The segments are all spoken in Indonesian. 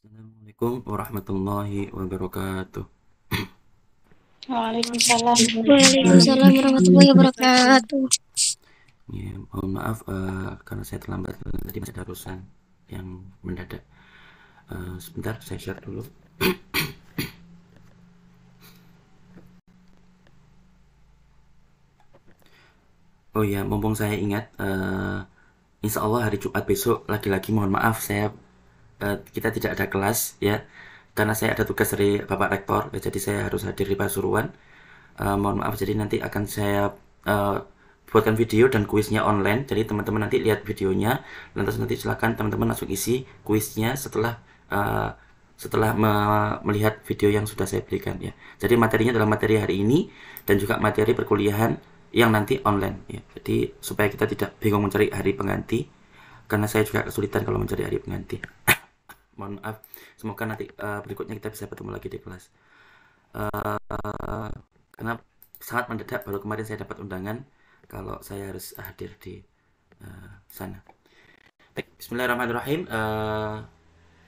Assalamualaikum warahmatullahi wabarakatuh. Waalaikumsalam. Waalaikumsalam warahmatullahi wabarakatuh. Ya, mohon maaf uh, karena saya terlambat tadi masih ada urusan yang mendadak. Uh, sebentar saya share dulu. Oh ya, mumpung saya ingat, uh, insya Allah hari Jumat besok lagi-lagi mohon maaf saya Eh, kita tidak ada kelas ya karena saya ada tugas dari Bapak Rektor ya, jadi saya harus hadir di Pasuruan uh, mohon maaf jadi nanti akan saya uh, buatkan video dan kuisnya online jadi teman-teman nanti lihat videonya lantas nanti silahkan teman-teman langsung isi kuisnya setelah uh, setelah me melihat video yang sudah saya berikan ya jadi materinya adalah materi hari ini dan juga materi perkuliahan yang nanti online ya jadi supaya kita tidak bingung mencari hari pengganti karena saya juga kesulitan kalau mencari hari pengganti mohon maaf semoga nanti uh, berikutnya kita bisa bertemu lagi di kelas uh, karena sangat mendadak baru kemarin saya dapat undangan kalau saya harus hadir di uh, sana Bismillahirrahmanirrahim uh,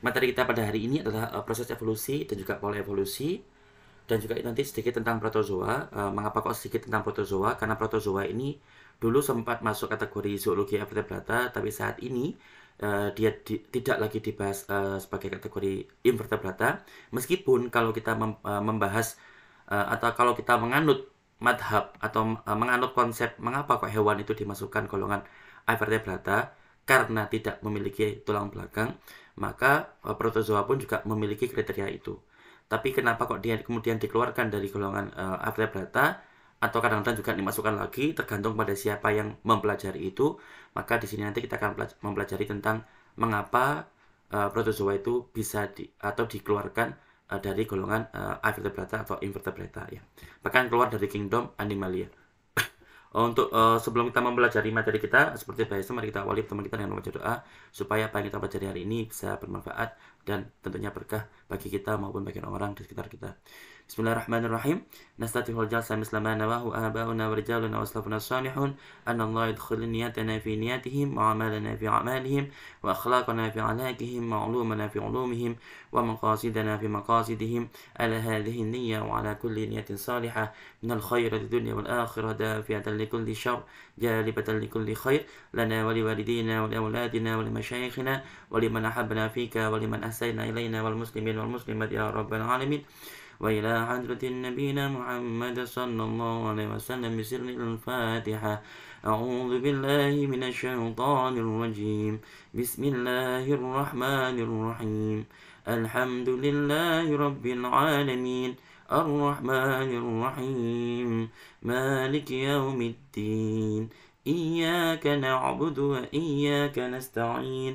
materi kita pada hari ini adalah uh, proses evolusi dan juga pola evolusi dan juga nanti sedikit tentang protozoa. Uh, mengapa kok sedikit tentang protozoa? Karena protozoa ini dulu sempat masuk kategori zoologi vertebrata, tapi saat ini Eh, dia di, tidak lagi dibahas uh, sebagai kategori invertebrata meskipun kalau kita mem, uh, membahas uh, atau kalau kita menganut madhab atau uh, menganut konsep mengapa kok hewan itu dimasukkan golongan invertebrata karena tidak memiliki tulang belakang maka uh, protozoa pun juga memiliki kriteria itu tapi kenapa kok dia kemudian dikeluarkan dari golongan uh, invertebrata atau kadang-kadang juga dimasukkan lagi tergantung pada siapa yang mempelajari itu maka di sini nanti kita akan mempelajari tentang mengapa uh, eh, protozoa itu bisa di, atau dikeluarkan uh, dari golongan uh, eh, avertebrata atau invertebrata ya bahkan keluar dari kingdom animalia oh, untuk uh, sebelum kita mempelajari materi kita seperti biasa mari kita awali pertemuan kita dengan membaca doa supaya apa yang kita pelajari hari ini bisa bermanfaat dan tentunya berkah bagi kita maupun bagi orang di sekitar kita. Bismillahirrahmanirrahim. Nastatihul jalsa misla ma nawahu abauna wa rijaluna wa salafuna salihun. Anna Allah yadkhul niyatana fi niyatihim wa amalana fi amalihim wa akhlaqana fi alaqihim wa ulumana fi ulumihim wa maqasidana fi maqasidihim ala hadhihi niyya wa ala kulli niyatin salihah min al-khayr ad-dunya wal akhirah dafi'atan li kulli syarr jalibatan li kulli khayr lana wa li walidina wa li awladina wa li mashayikhina wa li man ahabna fika wa li man ahsayna ilayna wal muslimin والمسلمات يا رب العالمين وإلى حضرة نبينا محمد صلى الله عليه وسلم بسر الفاتحة أعوذ بالله من الشيطان الرجيم بسم الله الرحمن الرحيم الحمد لله رب العالمين الرحمن الرحيم مالك يوم الدين إياك نعبد وإياك نستعين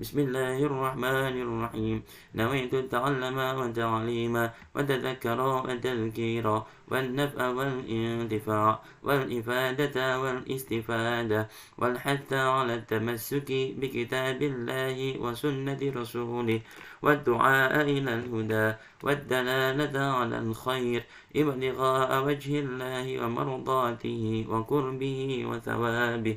بسم الله الرحمن الرحيم نويت التعلم والتعليم وتذكر التذكير والنفع والانتفاع والإفادة والاستفادة والحث على التمسك بكتاب الله وسنة رسوله والدعاء إلى الهدى والدلالة على الخير ابتغاء وجه الله ومرضاته وقربه وثوابه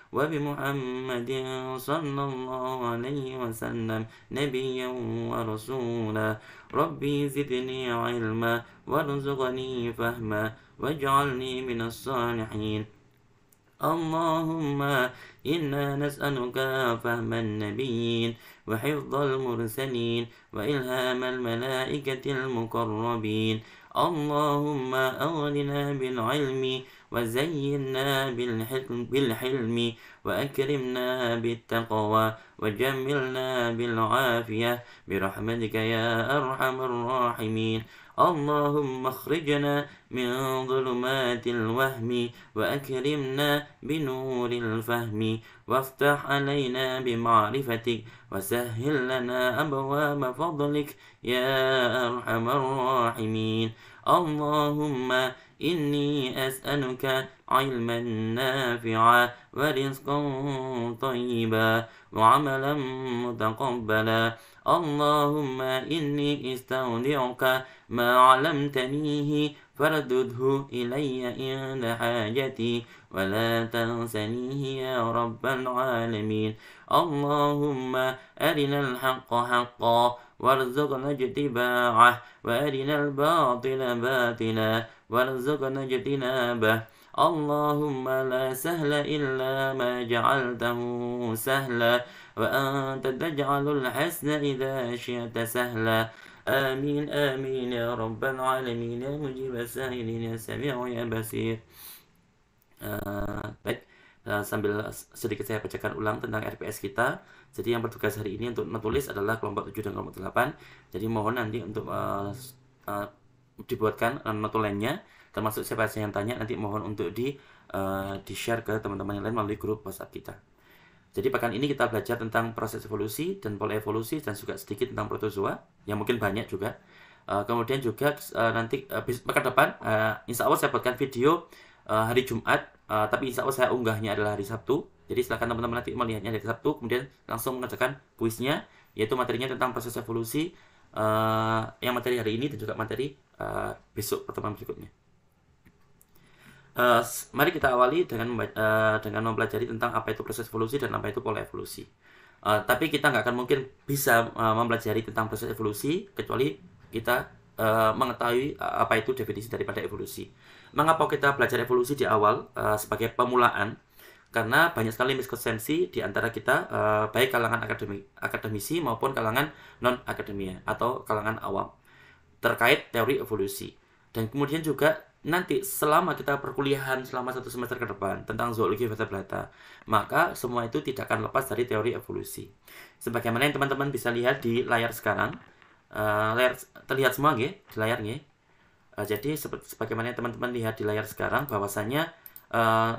وبمحمد صلى الله عليه وسلم نبيا ورسولا ربي زدني علما وارزقني فهما واجعلني من الصالحين اللهم إنا نسألك فهم النبيين وحفظ المرسلين وإلهام الملائكة المقربين اللهم أغننا بالعلم وزينا بالحلم وأكرمنا بالتقوى وجملنا بالعافية برحمتك يا أرحم الراحمين اللهم اخرجنا من ظلمات الوهم وأكرمنا بنور الفهم وافتح علينا بمعرفتك وسهل لنا أبواب فضلك يا أرحم الراحمين اللهم إني أسألك علما نافعا ورزقا طيبا وعملا متقبلا اللهم إني استودعك ما علمتنيه فردده إلي عند حاجتي ولا تنسنيه يا رب العالمين اللهم أرنا الحق حقا وارزقنا اجتباعه وأرنا الباطل باطلا warzuqna jitinabah Allahumma la sahla illa ma ja'altahu sahla wa anta taj'alul hasna idha syi'ta sahla آمين آمين يا رب العالمين يا مجيب السائلين يا سميع يا بصير baik uh, sambil sedikit saya bacakan ulang tentang RPS kita jadi yang bertugas hari ini untuk menulis adalah kelompok 7 dan kelompok 8 jadi mohon nanti untuk uh, uh, dibuatkan eh, notulennya termasuk siapa saja yang tanya nanti mohon untuk di uh, eh, di share ke teman-teman yang lain melalui grup WhatsApp kita. Jadi pekan ini kita belajar tentang proses evolusi dan pola evolusi dan juga sedikit tentang protozoa yang mungkin banyak juga. Uh, kemudian juga uh, nanti uh, pekan depan uh, insya Allah saya buatkan video uh, hari Jumat uh, tapi insya Allah saya unggahnya adalah hari Sabtu. Jadi silakan teman-teman nanti melihatnya dari Sabtu kemudian langsung mengerjakan kuisnya yaitu materinya tentang proses evolusi Eh, yang materi hari ini dan juga materi uh, besok pertemuan berikutnya. Uh, mari kita awali dengan uh, dengan mempelajari tentang apa itu proses evolusi dan apa itu pola evolusi. Uh, tapi kita nggak akan mungkin bisa uh, mempelajari tentang proses evolusi kecuali kita uh, mengetahui apa itu definisi daripada evolusi. Mengapa kita belajar evolusi di awal uh, sebagai pemulaan? karena banyak sekali miskonsepsi di antara kita uh, baik kalangan akademi, akademisi maupun kalangan non akademia ya, atau kalangan awam terkait teori evolusi dan kemudian juga nanti selama kita perkuliahan selama satu semester ke depan tentang zoologi vertebrata maka semua itu tidak akan lepas dari teori evolusi sebagaimana yang teman-teman bisa lihat di layar sekarang uh, layar terlihat semua nggih di layar nggih eh, uh, jadi sebagaimana yang teman-teman lihat di layar sekarang bahwasanya uh,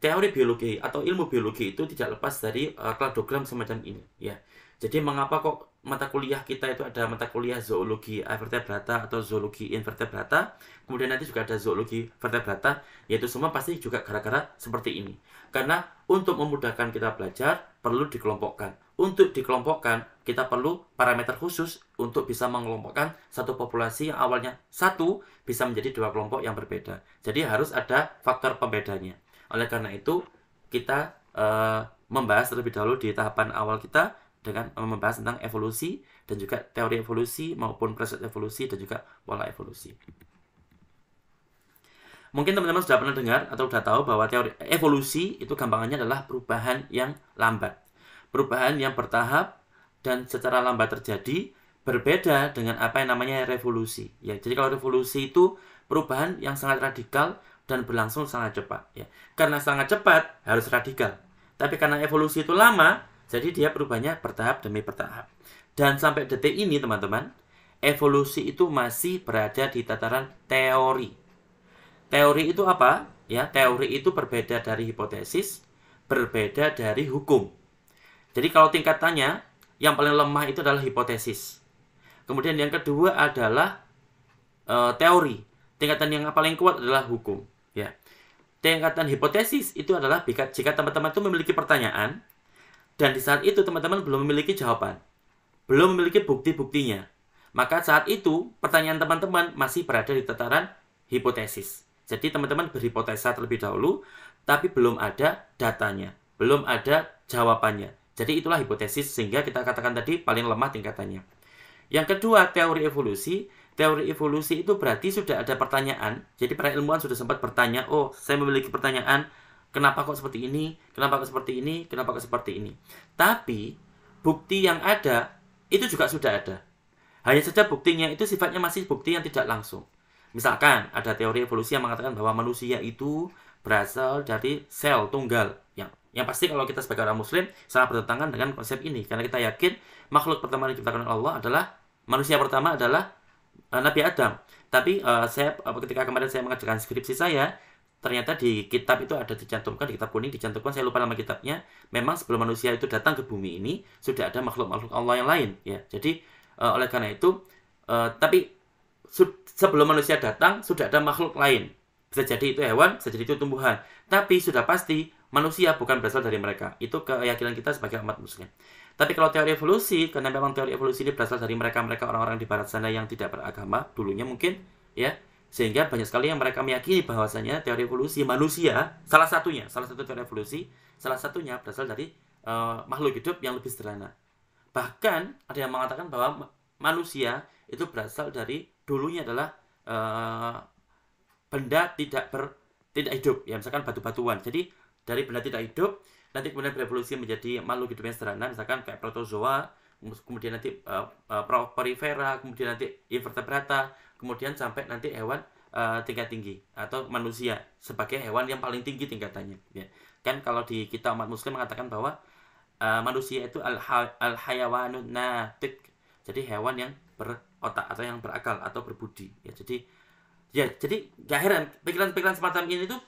teori biologi atau ilmu biologi itu tidak lepas dari uh, kladogram semacam ini ya jadi mengapa kok mata kuliah kita itu ada mata kuliah zoologi invertebrata eh, atau zoologi invertebrata kemudian nanti juga ada zoologi vertebrata yaitu semua pasti juga gara-gara seperti ini karena untuk memudahkan kita belajar perlu dikelompokkan untuk dikelompokkan kita perlu parameter khusus untuk bisa mengelompokkan satu populasi yang awalnya satu bisa menjadi dua kelompok yang berbeda jadi harus ada faktor pembedanya oleh karena itu, kita uh, membahas terlebih dahulu di tahapan awal kita dengan eh, membahas tentang evolusi dan juga teori evolusi maupun proses evolusi dan juga pola evolusi. Mungkin teman-teman sudah pernah dengar atau sudah tahu bahwa teori evolusi itu gampangannya adalah perubahan yang lambat. Perubahan yang bertahap dan secara lambat terjadi berbeda dengan apa yang namanya revolusi. Ya, jadi kalau revolusi itu perubahan yang sangat radikal dan berlangsung sangat cepat ya. Karena sangat cepat harus radikal. Tapi karena evolusi itu lama, jadi dia perubahannya bertahap demi bertahap. Dan sampai detik ini teman-teman, evolusi itu masih berada di tataran teori. Teori itu apa? Ya, teori itu berbeda dari hipotesis, berbeda dari hukum. Jadi kalau tingkatannya yang paling lemah itu adalah hipotesis. Kemudian yang kedua adalah e, teori. Tingkatan yang paling kuat adalah hukum. Ya. Tingkatan hipotesis itu adalah jika teman-teman itu memiliki pertanyaan dan di saat itu teman-teman belum memiliki jawaban, belum memiliki bukti-buktinya, maka saat itu pertanyaan teman-teman masih berada di tataran hipotesis. Jadi teman-teman berhipotesa terlebih dahulu, tapi belum ada datanya, belum ada jawabannya. Jadi itulah hipotesis sehingga kita katakan tadi paling lemah tingkatannya. Yang kedua, teori evolusi teori evolusi itu berarti sudah ada pertanyaan. Jadi para ilmuwan sudah sempat bertanya, oh saya memiliki pertanyaan, kenapa kok seperti ini, kenapa kok seperti ini, kenapa kok seperti ini. Tapi bukti yang ada itu juga sudah ada. Hanya saja buktinya itu sifatnya masih bukti yang tidak langsung. Misalkan ada teori evolusi yang mengatakan bahwa manusia itu berasal dari sel tunggal. Yang, yang pasti kalau kita sebagai orang muslim sangat bertentangan dengan konsep ini. Karena kita yakin makhluk pertama yang diciptakan Allah adalah, manusia pertama adalah Eh, Nabi Adam. Tapi uh, saya ketika kemarin saya mengajarkan skripsi saya, ternyata di kitab itu ada dicantumkan di kitab kuning dicantumkan saya lupa nama kitabnya memang sebelum manusia itu datang ke bumi ini sudah ada makhluk-makhluk Allah yang lain ya jadi uh, oleh karena itu uh, tapi sebelum manusia datang sudah ada makhluk lain bisa jadi itu hewan bisa jadi itu tumbuhan tapi sudah pasti manusia bukan berasal dari mereka itu keyakinan kita sebagai umat muslim tapi kalau teori evolusi, karena memang teori evolusi ini berasal dari mereka-mereka orang-orang di barat sana yang tidak beragama dulunya mungkin, ya. Sehingga banyak sekali yang mereka meyakini bahwasanya teori evolusi manusia salah satunya, salah satu teori evolusi, salah satunya berasal dari uh, makhluk hidup yang lebih sederhana. Bahkan ada yang mengatakan bahwa manusia itu berasal dari dulunya adalah uh, benda tidak ber tidak hidup, ya misalkan batu-batuan. Jadi dari benda tidak hidup nanti kemudian berevolusi menjadi makhluk hidup yang sederhana misalkan kayak protozoa kemudian nanti uh, uh, porifera kemudian nanti invertebrata kemudian sampai nanti hewan uh, tingkat tinggi atau manusia sebagai hewan yang paling tinggi tingkatannya ya. kan kalau di kita umat muslim mengatakan bahwa uh, manusia itu al, al hayawanun natik jadi hewan yang berotak atau yang berakal atau berbudi ya jadi ya jadi gak heran pikiran-pikiran semacam ini tuh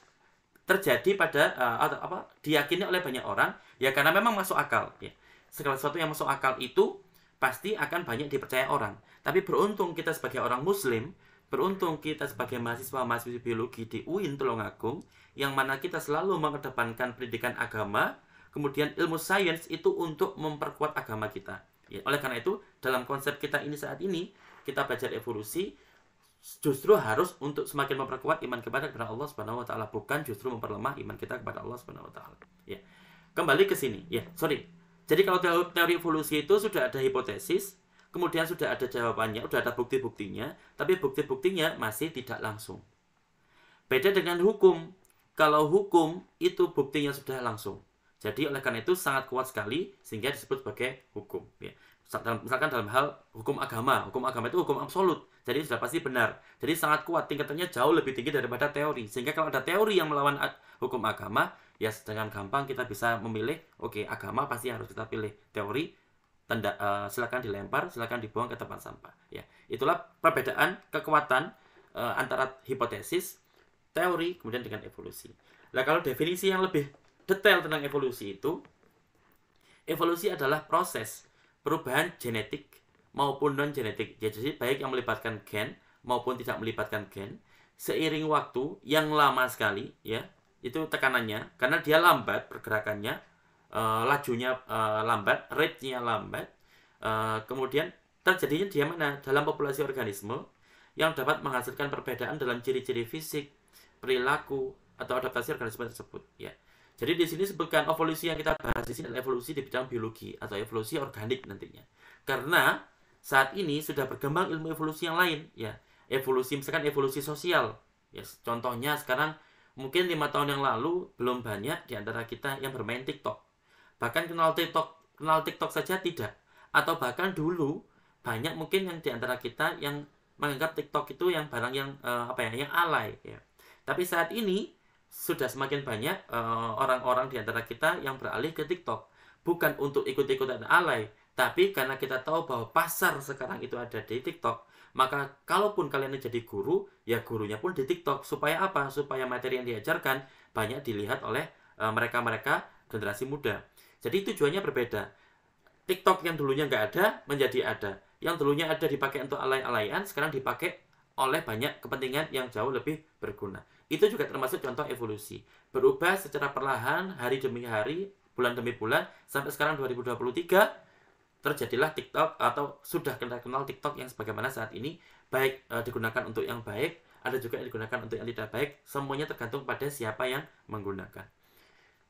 terjadi pada uh, atau apa diyakini oleh banyak orang ya karena memang masuk akal ya. Segala sesuatu yang masuk akal itu pasti akan banyak dipercaya orang. Tapi beruntung kita sebagai orang muslim, beruntung kita sebagai mahasiswa mahasiswa biologi di UIN Tulungagung yang mana kita selalu mengedepankan pendidikan agama, kemudian ilmu sains itu untuk memperkuat agama kita. Ya, oleh karena itu, dalam konsep kita ini saat ini, kita belajar evolusi, justru harus untuk semakin memperkuat iman kepada kepada Allah Subhanahu wa taala bukan justru memperlemah iman kita kepada Allah Subhanahu wa taala. Ya. Kembali ke sini. Ya, sorry. Jadi kalau teori evolusi itu sudah ada hipotesis, kemudian sudah ada jawabannya, sudah ada bukti-buktinya, tapi bukti-buktinya masih tidak langsung. Beda dengan hukum. Kalau hukum itu buktinya sudah langsung. Jadi oleh karena itu sangat kuat sekali sehingga disebut sebagai hukum. Ya. Misalkan dalam hal hukum agama, hukum agama itu hukum absolut jadi sudah pasti benar. Jadi sangat kuat tingkatannya jauh lebih tinggi daripada teori. Sehingga kalau ada teori yang melawan hukum agama, ya dengan gampang kita bisa memilih, oke okay, agama pasti harus kita pilih. Teori tanda uh, eh, silakan dilempar, silakan dibuang ke tempat sampah, ya. Itulah perbedaan kekuatan uh, antara hipotesis, teori kemudian dengan evolusi. Nah, kalau definisi yang lebih detail tentang evolusi itu evolusi adalah proses perubahan genetik maupun non genetik jadi baik yang melibatkan gen maupun tidak melibatkan gen seiring waktu yang lama sekali ya itu tekanannya karena dia lambat pergerakannya uh, lajunya uh, lambat rate-nya lambat uh, kemudian terjadinya di mana dalam populasi organisme yang dapat menghasilkan perbedaan dalam ciri-ciri fisik perilaku atau adaptasi organisme tersebut ya jadi di sini sebutkan evolusi yang kita bahas di sini adalah evolusi di bidang biologi atau evolusi organik nantinya karena saat ini sudah berkembang ilmu evolusi yang lain ya evolusi misalkan evolusi sosial ya yes, contohnya sekarang mungkin lima tahun yang lalu belum banyak di antara kita yang bermain TikTok bahkan kenal TikTok kenal TikTok saja tidak atau bahkan dulu banyak mungkin yang di antara kita yang menganggap TikTok itu yang barang yang uh, apa ya yang alay ya tapi saat ini sudah semakin banyak eh, orang-orang uh, di antara kita yang beralih ke TikTok bukan untuk ikut-ikutan alay tapi karena kita tahu bahwa pasar sekarang itu ada di TikTok, maka kalaupun kalian jadi guru, ya gurunya pun di TikTok. Supaya apa? Supaya materi yang diajarkan banyak dilihat oleh eh, mereka-mereka generasi muda. Jadi tujuannya berbeda. TikTok yang dulunya nggak ada menjadi ada. Yang dulunya ada dipakai untuk alay-alayan, sekarang dipakai oleh banyak kepentingan yang jauh lebih berguna. Itu juga termasuk contoh evolusi. Berubah secara perlahan, hari demi hari, bulan demi bulan, sampai sekarang 2023, terjadilah TikTok atau sudah kita kenal TikTok yang sebagaimana saat ini baik e, digunakan untuk yang baik, ada juga yang digunakan untuk yang tidak baik, semuanya tergantung pada siapa yang menggunakan.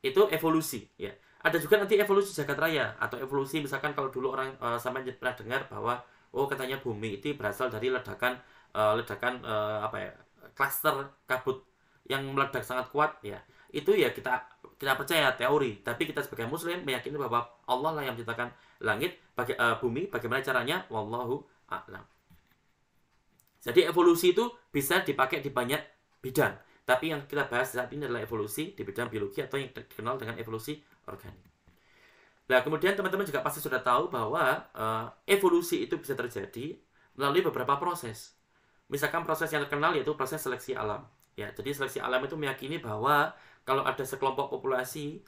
Itu evolusi ya. Ada juga nanti evolusi jagat raya atau evolusi misalkan kalau dulu orang e, eh, sampai pernah dengar bahwa oh katanya bumi itu berasal dari ledakan e, ledakan e, apa ya? klaster kabut yang meledak sangat kuat ya itu ya kita kita percaya teori tapi kita sebagai muslim meyakini bahwa Allah lah yang menciptakan langit baga uh, eh, bumi bagaimana caranya wallahu a'lam jadi evolusi itu bisa dipakai di banyak bidang tapi yang kita bahas saat ini adalah evolusi di bidang biologi atau yang dikenal dengan evolusi organik nah kemudian teman-teman juga pasti sudah tahu bahwa uh, evolusi itu bisa terjadi melalui beberapa proses misalkan proses yang terkenal yaitu proses seleksi alam ya jadi seleksi alam itu meyakini bahwa kalau ada sekelompok populasi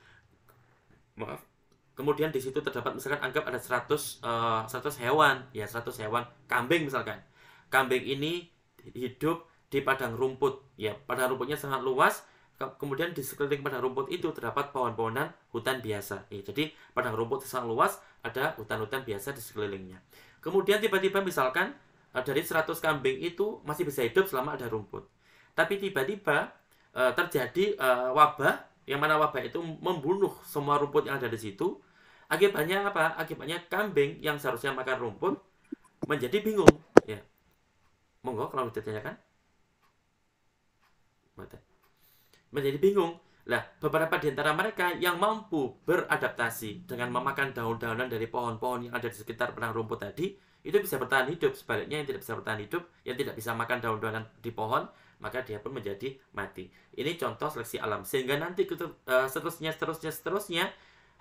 maaf kemudian di situ terdapat misalkan anggap ada 100 uh, 100 hewan ya 100 hewan kambing misalkan kambing ini hidup di padang rumput ya padang rumputnya sangat luas kemudian di sekeliling padang rumput itu terdapat pohon-pohonan hutan biasa ya, jadi padang rumput sangat luas ada hutan-hutan biasa di sekelilingnya kemudian tiba-tiba misalkan eh, dari 100 kambing itu masih bisa hidup selama ada rumput tapi tiba-tiba Eh, terjadi uh, wabah yang mana wabah itu membunuh semua rumput yang ada di situ. Akibatnya apa? Akibatnya kambing yang seharusnya makan rumput menjadi bingung. Ya. Monggo kalau ditanyakan. Menjadi bingung. Lah, beberapa di antara mereka yang mampu beradaptasi dengan memakan daun-daunan dari pohon-pohon yang ada di sekitar padang rumput tadi, itu bisa bertahan hidup. Sebaliknya yang tidak bisa bertahan hidup, yang tidak bisa makan daun-daunan di pohon, maka dia pun menjadi mati. Ini contoh seleksi alam. Sehingga nanti eh, seterusnya seterusnya seterusnya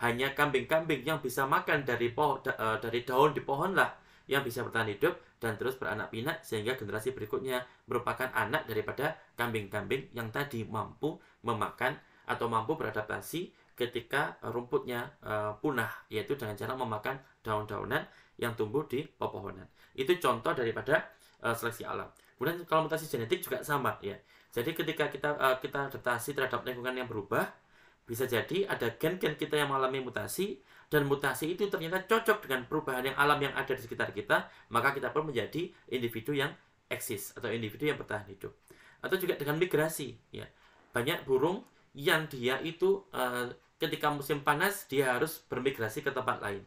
hanya kambing-kambing yang bisa makan dari pohon eh, dari daun di pohon lah yang bisa bertahan hidup dan terus beranak pinak sehingga generasi berikutnya merupakan anak daripada kambing-kambing yang tadi mampu memakan atau mampu beradaptasi ketika rumputnya eh, punah yaitu dengan cara memakan daun-daunan yang tumbuh di pepohonan. Itu contoh daripada seleksi alam. Kemudian kalau mutasi genetik juga sama ya. Jadi ketika kita uh, kita adaptasi terhadap lingkungan yang berubah, bisa jadi ada gen-gen kita yang mengalami mutasi dan mutasi itu ternyata cocok dengan perubahan yang alam yang ada di sekitar kita, maka kita pun menjadi individu yang eksis atau individu yang bertahan hidup. Atau juga dengan migrasi ya. Banyak burung yang dia itu uh, ketika musim panas dia harus bermigrasi ke tempat lain.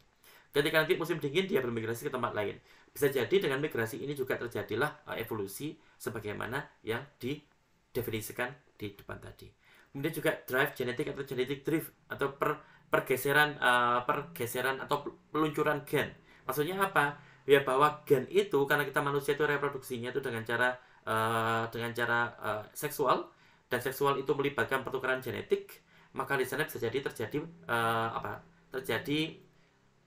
Ketika nanti musim dingin dia bermigrasi ke tempat lain. Bisa jadi dengan migrasi ini juga terjadilah eh, evolusi sebagaimana yang didefinisikan di depan tadi. Kemudian juga drive genetik atau genetic drift atau per, pergeseran uh, pergeseran atau peluncuran gen. Maksudnya apa? Ya bahwa gen itu karena kita manusia itu reproduksinya itu dengan cara uh, dengan cara uh, seksual dan seksual itu melibatkan pertukaran genetik, maka di sana bisa jadi terjadi uh, apa? Terjadi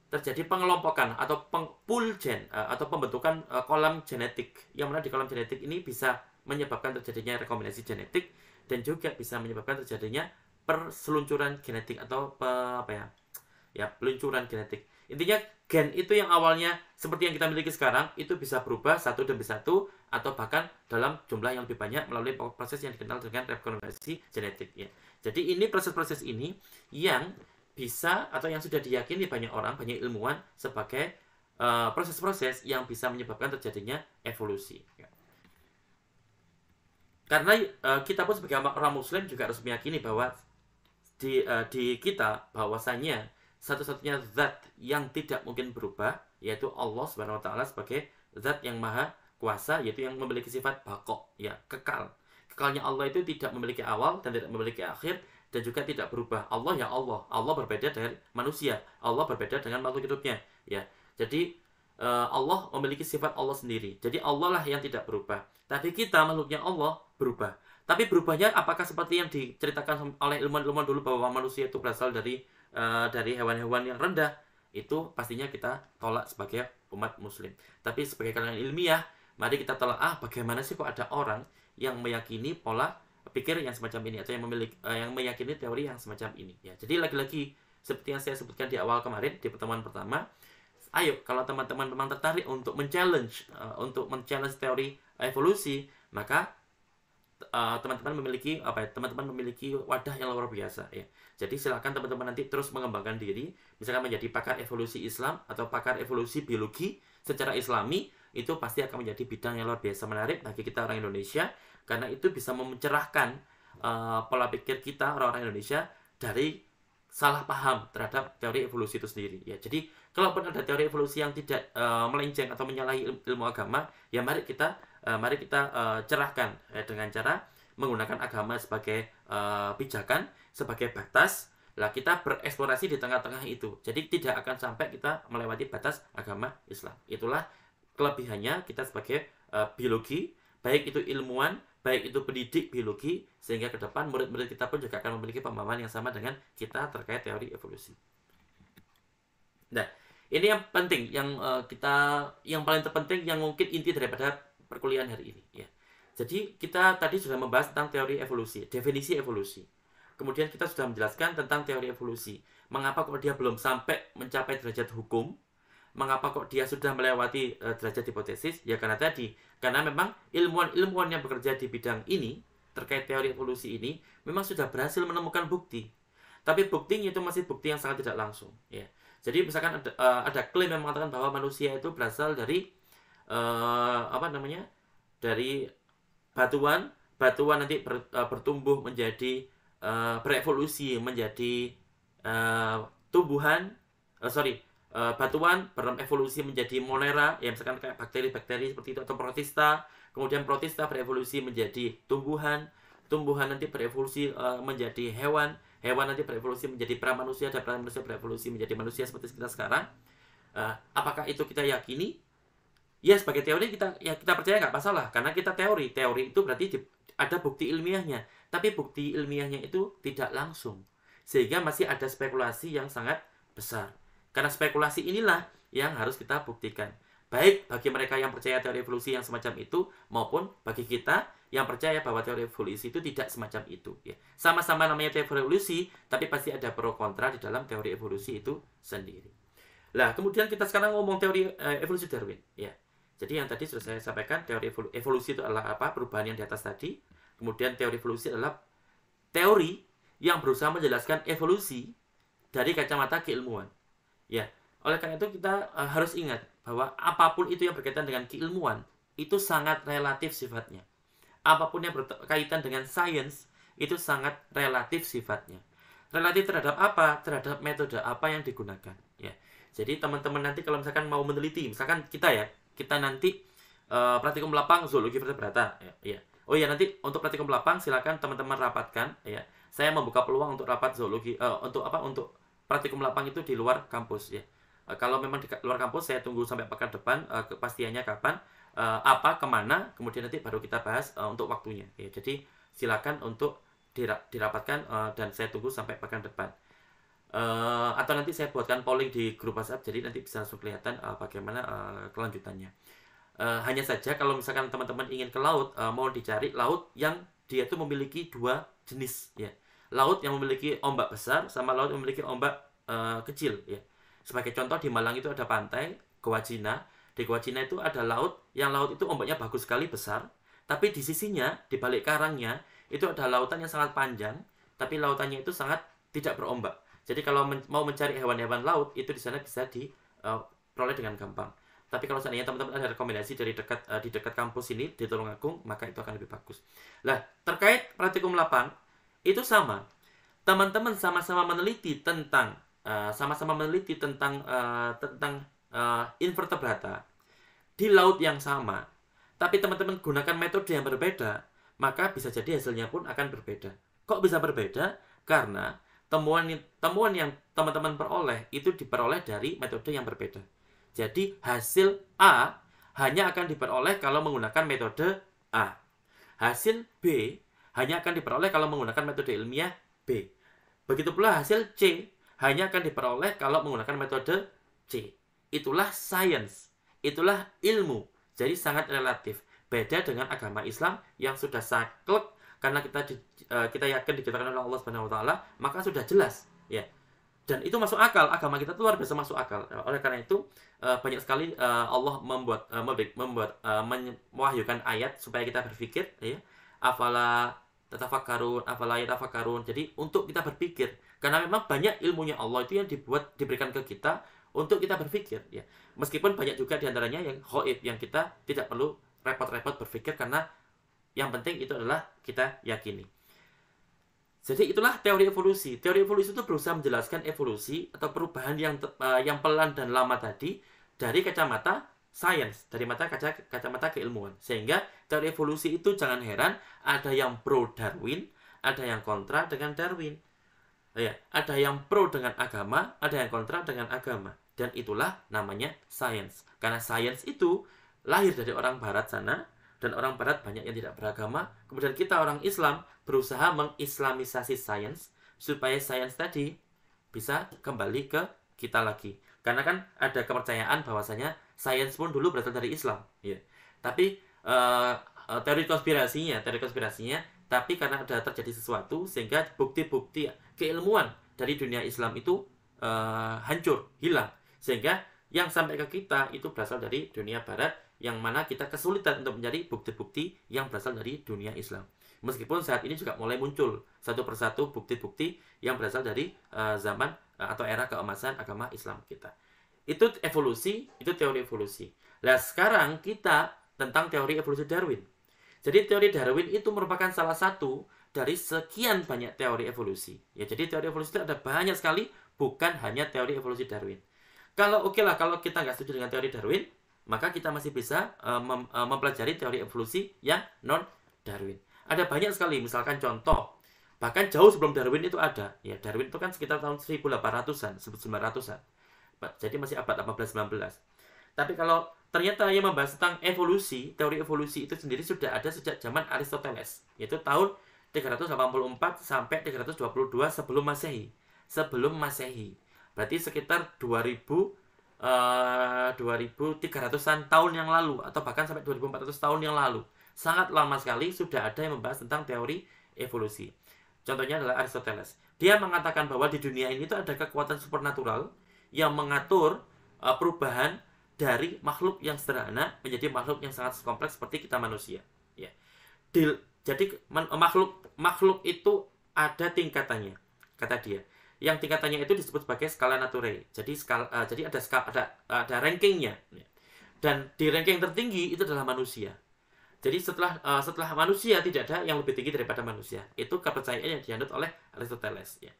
terjadi pengelompokan atau peng, gen eh, atau pembentukan eh, kolam genetik yang mana di kolam genetik ini bisa menyebabkan terjadinya rekombinasi genetik dan juga bisa menyebabkan terjadinya perseluncuran genetik atau pe, apa ya ya peluncuran genetik intinya gen itu yang awalnya seperti yang kita miliki sekarang itu bisa berubah satu demi satu atau bahkan dalam jumlah yang lebih banyak melalui proses yang dikenal dengan rekombinasi genetik ya jadi ini proses-proses ini yang bisa atau yang sudah diyakini banyak orang, banyak ilmuwan sebagai eh, proses-proses uh, yang bisa menyebabkan terjadinya evolusi. Ya. Karena uh, kita pun sebagai orang Muslim juga harus meyakini bahwa di, uh, di kita bahwasanya satu-satunya zat yang tidak mungkin berubah yaitu Allah Subhanahu wa taala sebagai zat yang maha kuasa yaitu yang memiliki sifat bakok ya kekal kekalnya Allah itu tidak memiliki awal dan tidak memiliki akhir dan juga tidak berubah. Allah ya Allah. Allah berbeda dari manusia. Allah berbeda dengan makhluk hidupnya. Ya. Jadi eh, Allah memiliki sifat Allah sendiri. Jadi Allah lah yang tidak berubah. Tapi kita makhluknya Allah berubah. Tapi berubahnya apakah seperti yang diceritakan oleh ilmuwan-ilmuwan dulu bahwa manusia itu berasal dari uh, dari hewan-hewan yang rendah? Itu pastinya kita tolak sebagai umat muslim. Tapi sebagai kalangan ilmiah, mari kita tolak ah bagaimana sih kok ada orang yang meyakini pola pikir yang semacam ini atau yang memiliki uh, yang meyakini teori yang semacam ini ya. Jadi lagi-lagi seperti yang saya sebutkan di awal kemarin di pertemuan pertama, ayo kalau teman-teman memang tertarik untuk menchallenge, uh, untuk menchallenge teori evolusi, maka eh, teman-teman uh, memiliki apa ya teman-teman memiliki wadah yang luar biasa ya jadi silakan teman-teman nanti terus mengembangkan diri misalnya menjadi pakar evolusi Islam atau pakar evolusi biologi secara Islami itu pasti akan menjadi bidang yang luar biasa menarik bagi kita orang Indonesia karena itu bisa memencerahkan uh, pola pikir kita orang-orang Indonesia dari salah paham terhadap teori evolusi itu sendiri ya jadi kalaupun ada teori evolusi yang tidak uh, melenceng atau menyalahi ilmu, agama ya mari kita uh, mari kita uh, cerahkan ya, dengan cara menggunakan agama sebagai uh, pijakan sebagai batas lah kita bereksplorasi di tengah-tengah itu jadi tidak akan sampai kita melewati batas agama Islam itulah kelebihannya kita sebagai uh, biologi baik itu ilmuwan baik itu pendidik biologi sehingga ke depan murid-murid kita pun juga akan memiliki pemahaman yang sama dengan kita terkait teori evolusi. Nah, ini yang penting yang uh, kita yang paling terpenting yang mungkin inti daripada perkuliahan hari ini ya. Jadi kita tadi sudah membahas tentang teori evolusi, definisi evolusi. Kemudian kita sudah menjelaskan tentang teori evolusi. Mengapa kok dia belum sampai mencapai derajat hukum? Mengapa kok dia sudah melewati uh, derajat hipotesis? Ya karena tadi karena memang ilmuwan-ilmuwan yang bekerja di bidang ini terkait teori evolusi ini memang sudah berhasil menemukan bukti. Tapi buktinya itu masih bukti yang sangat tidak langsung, ya. Jadi misalkan ada, uh, ada klaim yang mengatakan bahwa manusia itu berasal dari uh, apa namanya? dari batuan, batuan nanti ber, uh, bertumbuh menjadi uh, berevolusi menjadi uh, tumbuhan, uh, sorry Eh, batuan batuan evolusi menjadi monera yang misalkan kayak bakteri-bakteri seperti itu atau protista kemudian protista berevolusi menjadi tumbuhan tumbuhan nanti berevolusi uh, menjadi hewan hewan nanti berevolusi menjadi pramanusia dan pramanusia berevolusi menjadi manusia seperti kita sekarang uh, apakah itu kita yakini ya sebagai teori kita ya kita percaya nggak masalah karena kita teori teori itu berarti di, ada bukti ilmiahnya tapi bukti ilmiahnya itu tidak langsung sehingga masih ada spekulasi yang sangat besar karena spekulasi inilah yang harus kita buktikan. Baik bagi mereka yang percaya teori evolusi yang semacam itu maupun bagi kita yang percaya bahwa teori evolusi itu tidak semacam itu sama ya. Sama-sama namanya teori evolusi, tapi pasti ada pro kontra di dalam teori evolusi itu sendiri. Lah, kemudian kita sekarang ngomong teori uh, evolusi Darwin ya. Jadi yang tadi sudah saya sampaikan teori evol evolusi itu adalah apa? Perubahan yang di atas tadi. Kemudian teori evolusi adalah teori yang berusaha menjelaskan evolusi dari kacamata keilmuan. Ya, oleh karena itu kita uh, harus ingat bahwa apapun itu yang berkaitan dengan keilmuan itu sangat relatif sifatnya. Apapun yang berkaitan dengan sains itu sangat relatif sifatnya. Relatif terhadap apa? Terhadap metode apa yang digunakan, ya. Jadi teman-teman nanti kalau misalkan mau meneliti, misalkan kita ya, kita nanti uh, praktikum lapang zoologi vertebrata, ya, ya. Oh ya nanti untuk praktikum lapang silakan teman-teman rapatkan, ya. Saya membuka peluang untuk rapat zoologi uh, untuk apa? Untuk praktikum lapang itu di luar kampus ya. E, kalau memang di luar kampus saya tunggu sampai pekan depan e, kepastiannya kapan, e, apa, kemana, kemudian nanti baru kita bahas e, untuk waktunya. Ya, jadi silakan untuk dirapatkan e, dan saya tunggu sampai pekan depan. E, atau nanti saya buatkan polling di grup WhatsApp jadi nanti bisa langsung kelihatan e, bagaimana e, kelanjutannya. E, hanya saja kalau misalkan teman-teman ingin ke laut, e, mau dicari laut yang dia itu memiliki dua jenis ya laut yang memiliki ombak besar sama laut yang memiliki ombak uh, kecil ya. Sebagai contoh di Malang itu ada pantai Goa Cina Di Goa Cina itu ada laut yang laut itu ombaknya bagus sekali besar, tapi di sisinya di balik karangnya itu ada lautan yang sangat panjang, tapi lautannya itu sangat tidak berombak. Jadi kalau men mau mencari hewan-hewan laut itu di sana bisa diperoleh eh, uh, dengan gampang. Tapi kalau seandainya teman-teman ada rekomendasi dari dekat uh, di dekat kampus ini di Tulungagung, maka itu akan lebih bagus. Nah terkait praktikum 8 itu sama. Teman-teman sama-sama meneliti tentang eh, sama-sama uh, meneliti tentang uh, tentang uh, invertebrata di laut yang sama, tapi teman-teman gunakan metode yang berbeda, maka bisa jadi hasilnya pun akan berbeda. Kok bisa berbeda? Karena temuan temuan yang teman-teman peroleh itu diperoleh dari metode yang berbeda. Jadi hasil A hanya akan diperoleh kalau menggunakan metode A. Hasil B hanya akan diperoleh kalau menggunakan metode ilmiah B. Begitu pula hasil C hanya akan diperoleh kalau menggunakan metode C. Itulah sains itulah ilmu. Jadi sangat relatif. Beda dengan agama Islam yang sudah saklek karena kita di, e, kita yakin diciptakan oleh Allah Subhanahu wa taala, maka sudah jelas, ya. Dan itu masuk akal, agama kita itu luar biasa masuk akal. Oleh karena itu, e, banyak sekali e, Allah membuat membuat, membuat mewahyukan ayat supaya kita berpikir, ya afala tatafakkarun afala yatafakkarun jadi untuk kita berpikir karena memang banyak ilmunya Allah itu yang dibuat diberikan ke kita untuk kita berpikir ya meskipun banyak juga diantaranya yang hoib yang kita tidak perlu repot-repot berpikir karena yang penting itu adalah kita yakini jadi itulah teori evolusi teori evolusi itu berusaha menjelaskan evolusi atau perubahan yang uh, yang pelan dan lama tadi dari kacamata science dari mata kaca kacamata keilmuan. Sehingga teori evolusi itu jangan heran ada yang pro Darwin, ada yang kontra dengan Darwin. Ya, ada yang pro dengan agama, ada yang kontra dengan agama. Dan itulah namanya science Karena science itu lahir dari orang barat sana dan orang barat banyak yang tidak beragama. Kemudian kita orang Islam berusaha mengislamisasi science supaya science tadi bisa kembali ke kita lagi. Karena kan ada kepercayaan bahwasanya Sains pun dulu berasal dari Islam, ya. Tapi uh, teori konspirasinya, teori konspirasinya, tapi karena ada terjadi sesuatu sehingga bukti-bukti keilmuan dari dunia Islam itu uh, hancur, hilang. Sehingga yang sampai ke kita itu berasal dari dunia barat yang mana kita kesulitan untuk mencari bukti-bukti yang berasal dari dunia Islam. Meskipun saat ini juga mulai muncul satu persatu bukti-bukti yang berasal dari uh, zaman atau era keemasan agama Islam kita. Itu evolusi, itu teori evolusi. Nah, sekarang kita tentang teori evolusi Darwin. Jadi teori Darwin itu merupakan salah satu dari sekian banyak teori evolusi. Ya, jadi teori evolusi itu ada banyak sekali, bukan hanya teori evolusi Darwin. Kalau oke okay lah, kalau kita nggak setuju dengan teori Darwin, maka kita masih bisa uh, mem uh, mempelajari teori evolusi yang non Darwin. Ada banyak sekali, misalkan contoh, bahkan jauh sebelum Darwin itu ada. Ya, Darwin itu kan sekitar tahun 1800-an, 1900-an. Jadi masih abad 18-19. Tapi kalau ternyata yang membahas tentang evolusi, teori evolusi itu sendiri sudah ada sejak zaman Aristoteles, yaitu tahun 384 sampai 322 sebelum Masehi. Sebelum Masehi. Berarti sekitar 2000 uh, 2300-an tahun yang lalu atau bahkan sampai 2400 tahun yang lalu. Sangat lama sekali sudah ada yang membahas tentang teori evolusi. Contohnya adalah Aristoteles. Dia mengatakan bahwa di dunia ini itu ada kekuatan supernatural yang mengatur uh, perubahan dari makhluk yang sederhana menjadi makhluk yang sangat kompleks seperti kita manusia ya Di, jadi man, makhluk makhluk itu ada tingkatannya kata dia yang tingkatannya itu disebut sebagai skala nature. jadi skala uh, jadi ada skala ada ada rankingnya ya. dan di ranking tertinggi itu adalah manusia jadi setelah uh, setelah manusia tidak ada yang lebih tinggi daripada manusia itu kepercayaan yang dianut oleh Aristoteles ya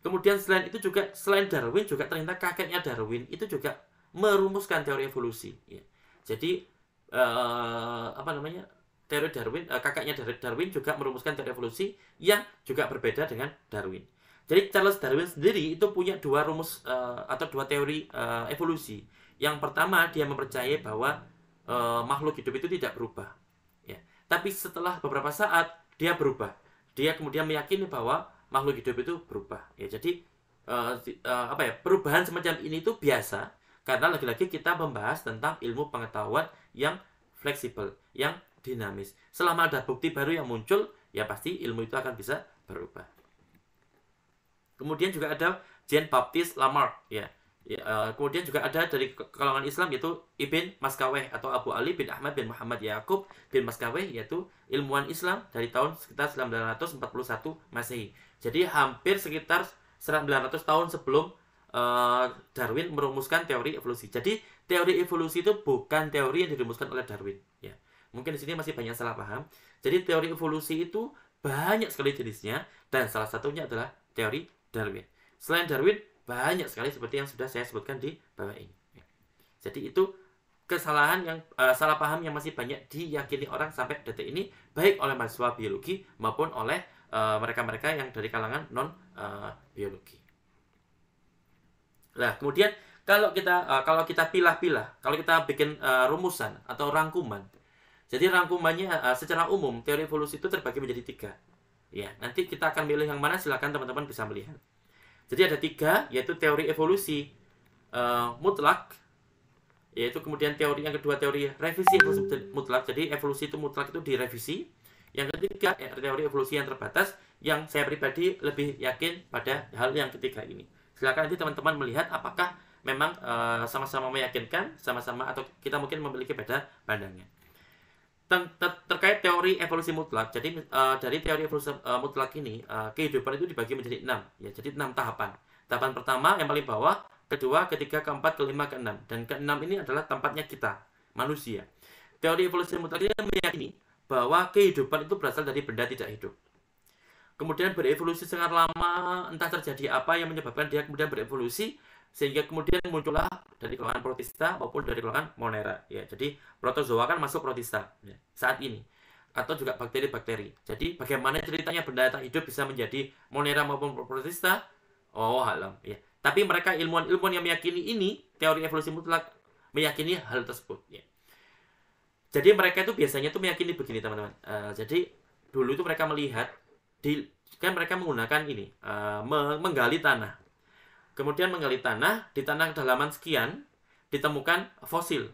Kemudian selain itu juga selain Darwin juga ternyata kakeknya Darwin itu juga merumuskan teori evolusi. Ya. Jadi uh, apa namanya teori Darwin uh, kakeknya Darwin juga merumuskan teori evolusi yang juga berbeda dengan Darwin. Jadi Charles Darwin sendiri itu punya dua rumus uh, atau dua teori uh, evolusi. Yang pertama dia mempercayai bahwa uh, makhluk hidup itu tidak berubah. Ya. Tapi setelah beberapa saat dia berubah. Dia kemudian meyakini bahwa makhluk hidup itu berubah ya jadi uh, uh, apa ya perubahan semacam ini itu biasa karena lagi-lagi kita membahas tentang ilmu pengetahuan yang fleksibel yang dinamis selama ada bukti baru yang muncul ya pasti ilmu itu akan bisa berubah kemudian juga ada Jean Baptiste Lamarck ya Ya, uh, kemudian juga ada dari kalangan Islam yaitu Ibn Maskaweh atau Abu Ali bin Ahmad bin Muhammad Yakub bin Maskaweh yaitu ilmuwan Islam dari tahun sekitar 1941 Masehi. Jadi hampir sekitar 900 tahun sebelum uh, Darwin merumuskan teori evolusi. Jadi teori evolusi itu bukan teori yang dirumuskan oleh Darwin. Ya, mungkin di sini masih banyak salah paham. Jadi teori evolusi itu banyak sekali jenisnya dan salah satunya adalah teori Darwin. Selain Darwin banyak sekali seperti yang sudah saya sebutkan di bawah ini. Ya. Jadi itu kesalahan yang uh, salah paham yang masih banyak diyakini orang sampai detik ini baik oleh mahasiswa biologi maupun oleh Eh, mereka-mereka uh, yang dari kalangan non uh, biologi. Nah, kemudian kalau kita uh, kalau kita pilah-pilah, kalau kita bikin uh, rumusan atau rangkuman, jadi rangkumannya uh, secara umum teori evolusi itu terbagi menjadi tiga. Ya, nanti kita akan pilih yang mana silahkan teman-teman bisa melihat. Jadi ada tiga, yaitu teori evolusi uh, mutlak, yaitu kemudian teori yang kedua teori revisi evolusi mutlak. Jadi evolusi itu mutlak itu direvisi. Yang ketiga, ya, teori evolusi yang terbatas yang saya pribadi lebih yakin pada hal yang ketiga ini. Silakan nanti teman-teman melihat apakah memang eh, sama-sama uh, meyakinkan, sama-sama atau kita mungkin memiliki beda pandangnya. Ter ter terkait teori evolusi mutlak, jadi uh, dari teori evolusi uh, mutlak ini uh, kehidupan itu dibagi menjadi enam, ya jadi enam tahapan. Tahapan pertama yang paling bawah, kedua, ketiga, keempat, kelima, keenam, dan keenam ini adalah tempatnya kita manusia. Teori evolusi mutlak ini meyakini bahwa kehidupan itu berasal dari benda tidak hidup. Kemudian berevolusi sangat lama, entah terjadi apa yang menyebabkan dia kemudian berevolusi sehingga kemudian muncullah dari kalangan protista maupun dari kalangan monera ya jadi protozoa kan masuk protista ya, saat ini atau juga bakteri-bakteri jadi bagaimana ceritanya benda tak hidup bisa menjadi monera maupun protista oh alam ya tapi mereka ilmuwan-ilmuwan yang meyakini ini teori evolusi mutlak meyakini hal tersebut ya jadi mereka itu biasanya tuh meyakini begini teman-teman uh, jadi dulu itu mereka melihat di kan mereka menggunakan ini uh, menggali tanah kemudian menggali tanah di tanah kedalaman sekian ditemukan fosil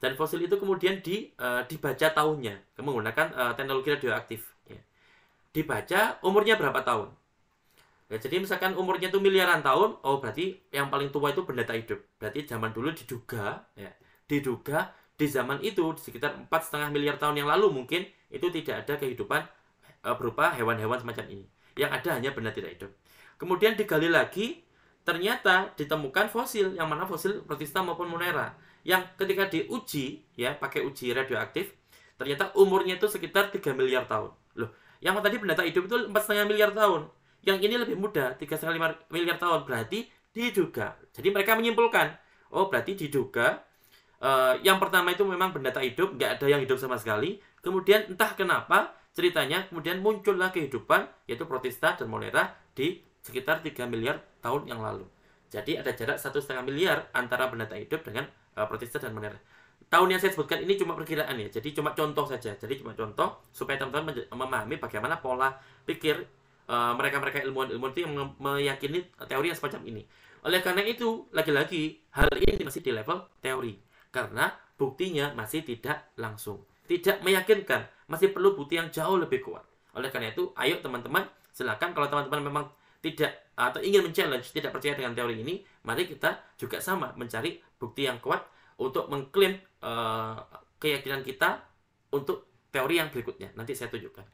dan fosil itu kemudian di, uh, dibaca tahunnya menggunakan uh, teknologi radioaktif ya. dibaca umurnya berapa tahun ya, jadi misalkan umurnya itu miliaran tahun oh berarti yang paling tua itu benda tak hidup berarti zaman dulu diduga ya, diduga di zaman itu sekitar empat setengah miliar tahun yang lalu mungkin itu tidak ada kehidupan e, berupa hewan-hewan semacam ini yang ada hanya benda tidak hidup kemudian digali lagi ternyata ditemukan fosil yang mana fosil protista maupun monera yang ketika diuji ya pakai uji radioaktif ternyata umurnya itu sekitar 3 miliar tahun loh yang tadi benda tak hidup itu empat setengah miliar tahun yang ini lebih muda tiga setengah miliar tahun berarti diduga jadi mereka menyimpulkan oh berarti diduga Eh, yang pertama itu memang benda tak hidup, nggak ada yang hidup sama sekali. Kemudian entah kenapa ceritanya kemudian muncullah kehidupan yaitu protista dan monera di sekitar 3 miliar tahun yang lalu. Jadi ada jarak satu setengah miliar antara benda tak hidup dengan uh, eh, protista dan monera. Tahun yang saya sebutkan ini cuma perkiraan ya, jadi cuma contoh saja. Jadi cuma contoh supaya teman-teman memahami bagaimana pola pikir mereka eh, mereka-mereka ilmuwan-ilmuwan itu yang meyakini teori yang semacam ini. Oleh karena itu, lagi-lagi hal ini masih di level teori karena buktinya masih tidak langsung. Tidak meyakinkan, masih perlu bukti yang jauh lebih kuat. Oleh karena itu, ayo teman-teman, silakan kalau teman-teman memang tidak atau ingin men-challenge, tidak percaya dengan teori ini, mari kita juga sama mencari bukti yang kuat untuk mengklaim uh, keyakinan kita untuk teori yang berikutnya. Nanti saya tunjukkan.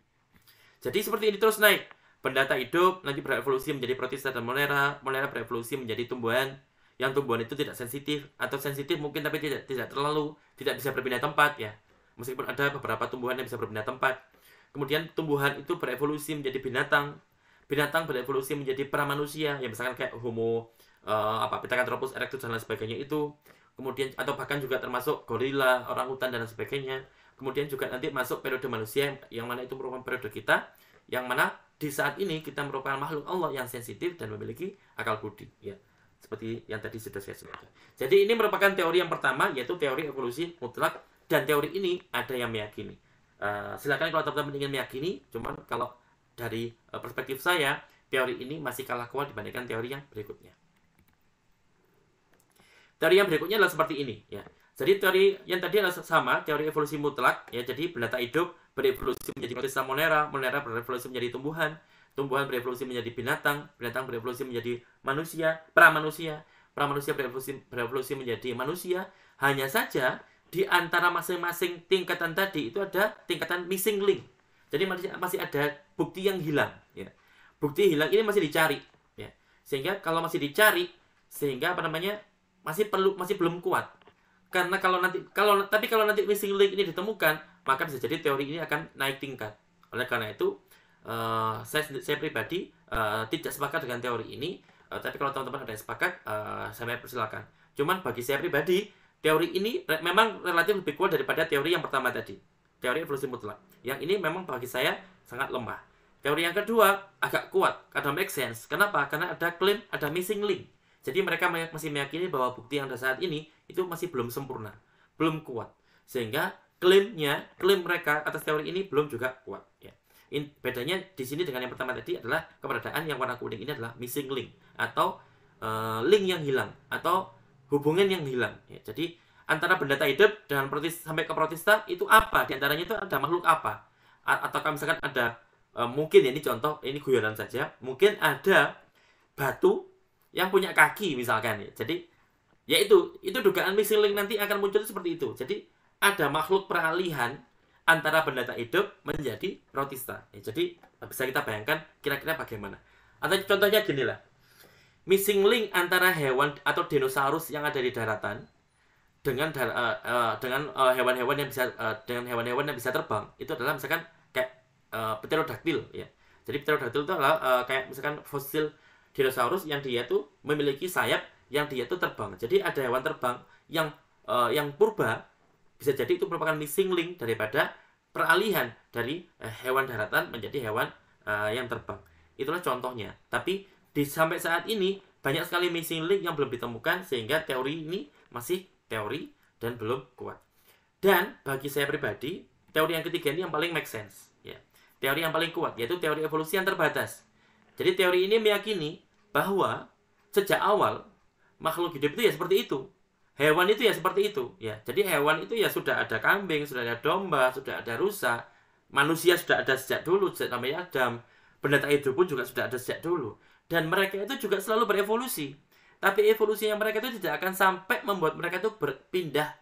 Jadi seperti ini terus naik pendata hidup, nanti berevolusi menjadi protista dan monera, monera berevolusi menjadi tumbuhan, yang tumbuhan itu tidak sensitif atau sensitif mungkin tapi tidak tidak terlalu tidak bisa berpindah tempat ya meskipun ada beberapa tumbuhan yang bisa berpindah tempat kemudian tumbuhan itu berevolusi menjadi binatang binatang berevolusi menjadi pramanusia ya misalkan kayak homo uh, apa pithecanthropus erectus dan lain sebagainya itu kemudian atau bahkan juga termasuk gorila orang hutan dan lain sebagainya kemudian juga nanti masuk periode manusia yang mana itu merupakan periode kita yang mana di saat ini kita merupakan makhluk Allah yang sensitif dan memiliki akal budi ya seperti yang tadi sudah saya sebutkan. Jadi ini merupakan teori yang pertama yaitu teori evolusi mutlak dan teori ini ada yang meyakini. Uh, silakan kalau teman-teman ingin meyakini, cuman kalau dari eh, perspektif saya teori ini masih kalah kuat dibandingkan teori yang berikutnya. Teori yang berikutnya adalah seperti ini ya. Jadi teori yang tadi adalah sama, teori evolusi mutlak ya. Jadi belata hidup berevolusi menjadi manusia monera, monera berevolusi menjadi tumbuhan, Tumbuhan berevolusi menjadi binatang, binatang berevolusi menjadi manusia, pramanusia, pramanusia berevolusi, berevolusi menjadi manusia. Hanya saja di antara masing-masing tingkatan tadi itu ada tingkatan missing link. Jadi masih, masih ada bukti yang hilang. Ya. Bukti hilang ini masih dicari. Ya. Sehingga kalau masih dicari, sehingga apa namanya masih perlu masih belum kuat. Karena kalau nanti kalau tapi kalau nanti missing link ini ditemukan, maka bisa jadi teori ini akan naik tingkat. Oleh karena itu Eh, saya saya pribadi uh, tidak sepakat dengan teori ini uh, tapi kalau teman-teman ada yang sepakat uh, saya persilakan cuman bagi saya pribadi teori ini re memang relatif lebih kuat daripada teori yang pertama tadi teori evolusi mutlak yang ini memang bagi saya sangat lemah teori yang kedua agak kuat karena make sense kenapa karena ada klaim ada missing link jadi mereka masih meyakini bahwa bukti yang ada saat ini itu masih belum sempurna belum kuat sehingga klaimnya klaim mereka atas teori ini belum juga kuat ya In, bedanya di sini dengan yang pertama tadi adalah keberadaan yang warna kuning ini adalah missing link atau uh, link yang hilang atau hubungan yang hilang. Ya, jadi antara benda tak hidup dengan protis, sampai ke protista itu apa? Di antaranya itu ada makhluk apa? A atau misalkan ada uh, mungkin ya, ini contoh ini guyonan saja, mungkin ada batu yang punya kaki misalkan ya. Jadi yaitu itu dugaan missing link nanti akan muncul seperti itu. Jadi ada makhluk peralihan antara benda tak hidup menjadi rotista. Ya, jadi bisa kita bayangkan kira-kira bagaimana. Atau contohnya gini lah. Missing link antara hewan atau dinosaurus yang ada di daratan dengan uh, uh, dengan eh, hewan-hewan yang bisa uh, dengan hewan-hewan yang bisa terbang itu adalah misalkan kayak uh, pterodactyl ya. Jadi pterodactyl itu adalah uh, kayak misalkan fosil dinosaurus yang dia tuh memiliki sayap yang dia tuh terbang. Jadi ada hewan terbang yang uh, yang purba bisa jadi itu merupakan missing link daripada peralihan dari eh, hewan daratan menjadi hewan eh, yang terbang. Itulah contohnya. Tapi di sampai saat ini banyak sekali missing link yang belum ditemukan sehingga teori ini masih teori dan belum kuat. Dan bagi saya pribadi, teori yang ketiga ini yang paling make sense, ya. Teori yang paling kuat yaitu teori evolusi yang terbatas. Jadi teori ini meyakini bahwa sejak awal makhluk hidup itu ya seperti itu, hewan itu ya seperti itu ya jadi hewan itu ya sudah ada kambing sudah ada domba sudah ada rusa manusia sudah ada sejak dulu sejak namanya Adam benda tak hidup pun juga sudah ada sejak dulu dan mereka itu juga selalu berevolusi tapi evolusi yang mereka itu tidak akan sampai membuat mereka itu berpindah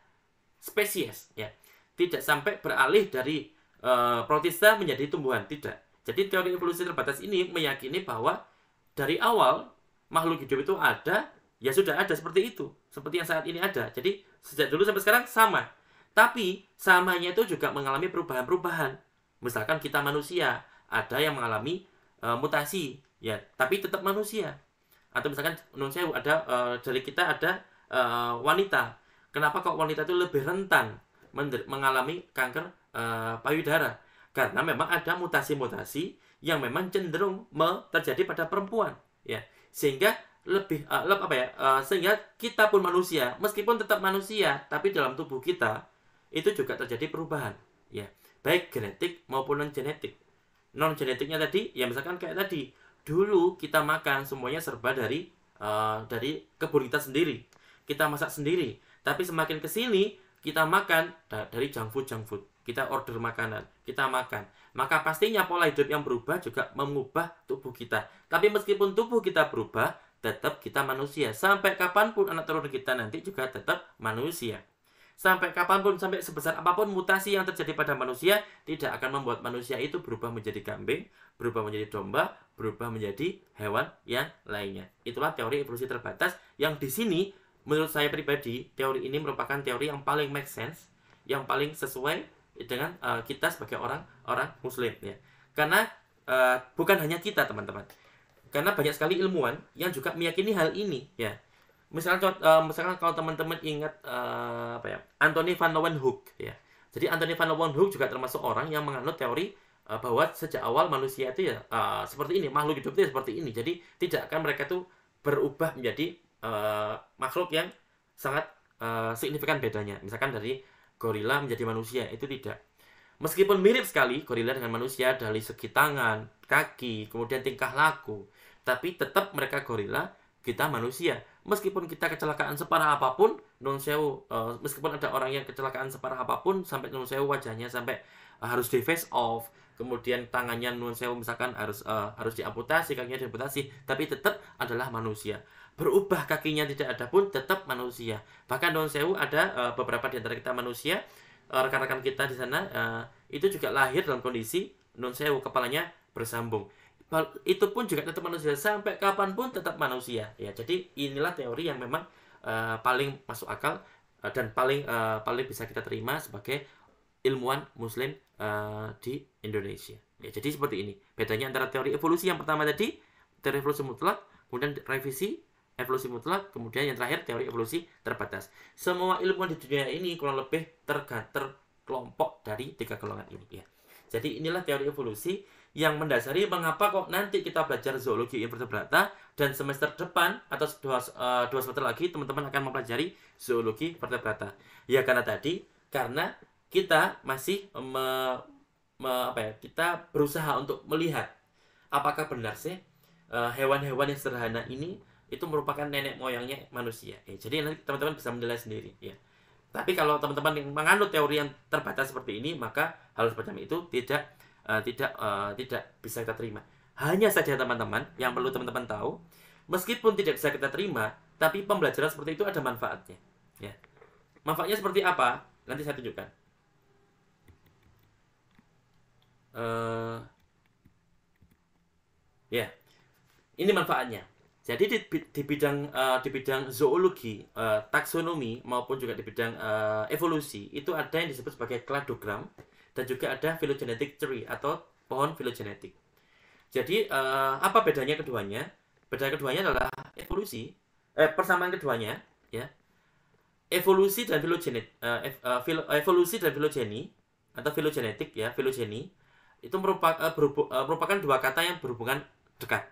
spesies ya tidak sampai beralih dari e, protista menjadi tumbuhan tidak jadi teori evolusi terbatas ini meyakini bahwa dari awal makhluk hidup itu ada ya sudah ada seperti itu, seperti yang saat ini ada. Jadi sejak dulu sampai sekarang sama. Tapi samanya itu juga mengalami perubahan-perubahan. Misalkan kita manusia, ada yang mengalami e, mutasi, ya, tapi tetap manusia. Atau misalkan menurut saya ada e, dari kita ada e, wanita. Kenapa kok wanita itu lebih rentan mengalami kanker e, payudara? Karena memang ada mutasi-mutasi yang memang cenderung terjadi pada perempuan, ya. Sehingga lebih uh, eh, lebih apa ya uh, sehingga kita pun manusia meskipun tetap manusia tapi dalam tubuh kita itu juga terjadi perubahan ya baik genetik maupun non genetik non genetiknya tadi ya misalkan kayak tadi dulu kita makan semuanya serba dari uh, dari kebun kita sendiri kita masak sendiri tapi semakin kesini kita makan dari junk food junk food kita order makanan kita makan maka pastinya pola hidup yang berubah juga mengubah tubuh kita tapi meskipun tubuh kita berubah tetap kita manusia. Sampai kapanpun anak turun kita nanti juga tetap manusia. Sampai kapanpun, sampai sebesar apapun mutasi yang terjadi pada manusia, tidak akan membuat manusia itu berubah menjadi kambing, berubah menjadi domba, berubah menjadi hewan yang lainnya. Itulah teori evolusi terbatas yang di sini, menurut saya pribadi, teori ini merupakan teori yang paling make sense, yang paling sesuai dengan uh, kita sebagai orang-orang muslim ya. Karena uh, bukan hanya kita teman-teman, karena banyak sekali ilmuwan yang juga meyakini hal ini ya misalnya uh, eh, misalkan kalau teman-teman ingat uh, apa ya Anthony van Leeuwenhoek ya jadi Anthony van Leeuwenhoek juga termasuk orang yang menganut teori uh, bahwa sejak awal manusia itu ya uh, seperti ini makhluk hidup itu ya seperti ini jadi tidak akan mereka itu berubah menjadi uh, makhluk yang sangat uh, signifikan bedanya misalkan dari gorila menjadi manusia itu tidak meskipun mirip sekali gorila dengan manusia dari segi tangan kaki kemudian tingkah laku tapi tetap mereka gorila, kita manusia. Meskipun kita kecelakaan separah apapun, non sewu uh, meskipun ada orang yang kecelakaan separah apapun sampai non sewu wajahnya sampai uh, harus di face off, kemudian tangannya non sewu misalkan harus uh, harus diamputasi, kakinya diamputasi, tapi tetap adalah manusia. Berubah kakinya tidak ada pun tetap manusia. Bahkan non sewu ada uh, beberapa di antara kita manusia rekan-rekan kita di sana uh, itu juga lahir dalam kondisi non sewu kepalanya bersambung itu pun juga tetap manusia sampai kapanpun tetap manusia ya jadi inilah teori yang memang uh, paling masuk akal uh, dan paling uh, paling bisa kita terima sebagai ilmuwan muslim uh, di Indonesia ya jadi seperti ini bedanya antara teori evolusi yang pertama tadi teori evolusi mutlak kemudian revisi evolusi mutlak kemudian yang terakhir teori evolusi terbatas semua ilmuwan di dunia ini kurang lebih tergantung kelompok dari tiga golongan ini ya jadi inilah teori evolusi yang mendasari mengapa kok nanti kita belajar zoologi invertebrata dan semester depan atau dua, eh, dua semester lagi teman-teman akan mempelajari zoologi vertebrata. Ya karena tadi karena kita masih me, me, apa ya, kita berusaha untuk melihat apakah benar sih eh, hewan-hewan yang sederhana ini itu merupakan nenek moyangnya manusia. Ya, jadi nanti teman-teman bisa menilai sendiri ya. Tapi kalau teman-teman yang menganut teori yang terbatas seperti ini, maka hal semacam itu tidak uh, tidak uh, tidak bisa kita terima. Hanya saja teman-teman yang perlu teman-teman tahu, meskipun tidak bisa kita terima, tapi pembelajaran seperti itu ada manfaatnya. Ya. Manfaatnya seperti apa? Nanti saya tunjukkan. Uh, ya, yeah. ini manfaatnya. Jadi di, di bidang uh, di bidang zoologi, uh, taksonomi maupun juga di bidang uh, evolusi itu ada yang disebut sebagai kladogram dan juga ada phylogenetic tree atau pohon filogenetik. Jadi uh, apa bedanya keduanya? Beda keduanya adalah evolusi, eh, persamaan keduanya, ya. Evolusi dan filogenet, uh, eh, uh, eh, evolusi dan filogeni atau filogenetik ya, filogeni itu merupakan uh, berhubu, uh, merupakan dua kata yang berhubungan dekat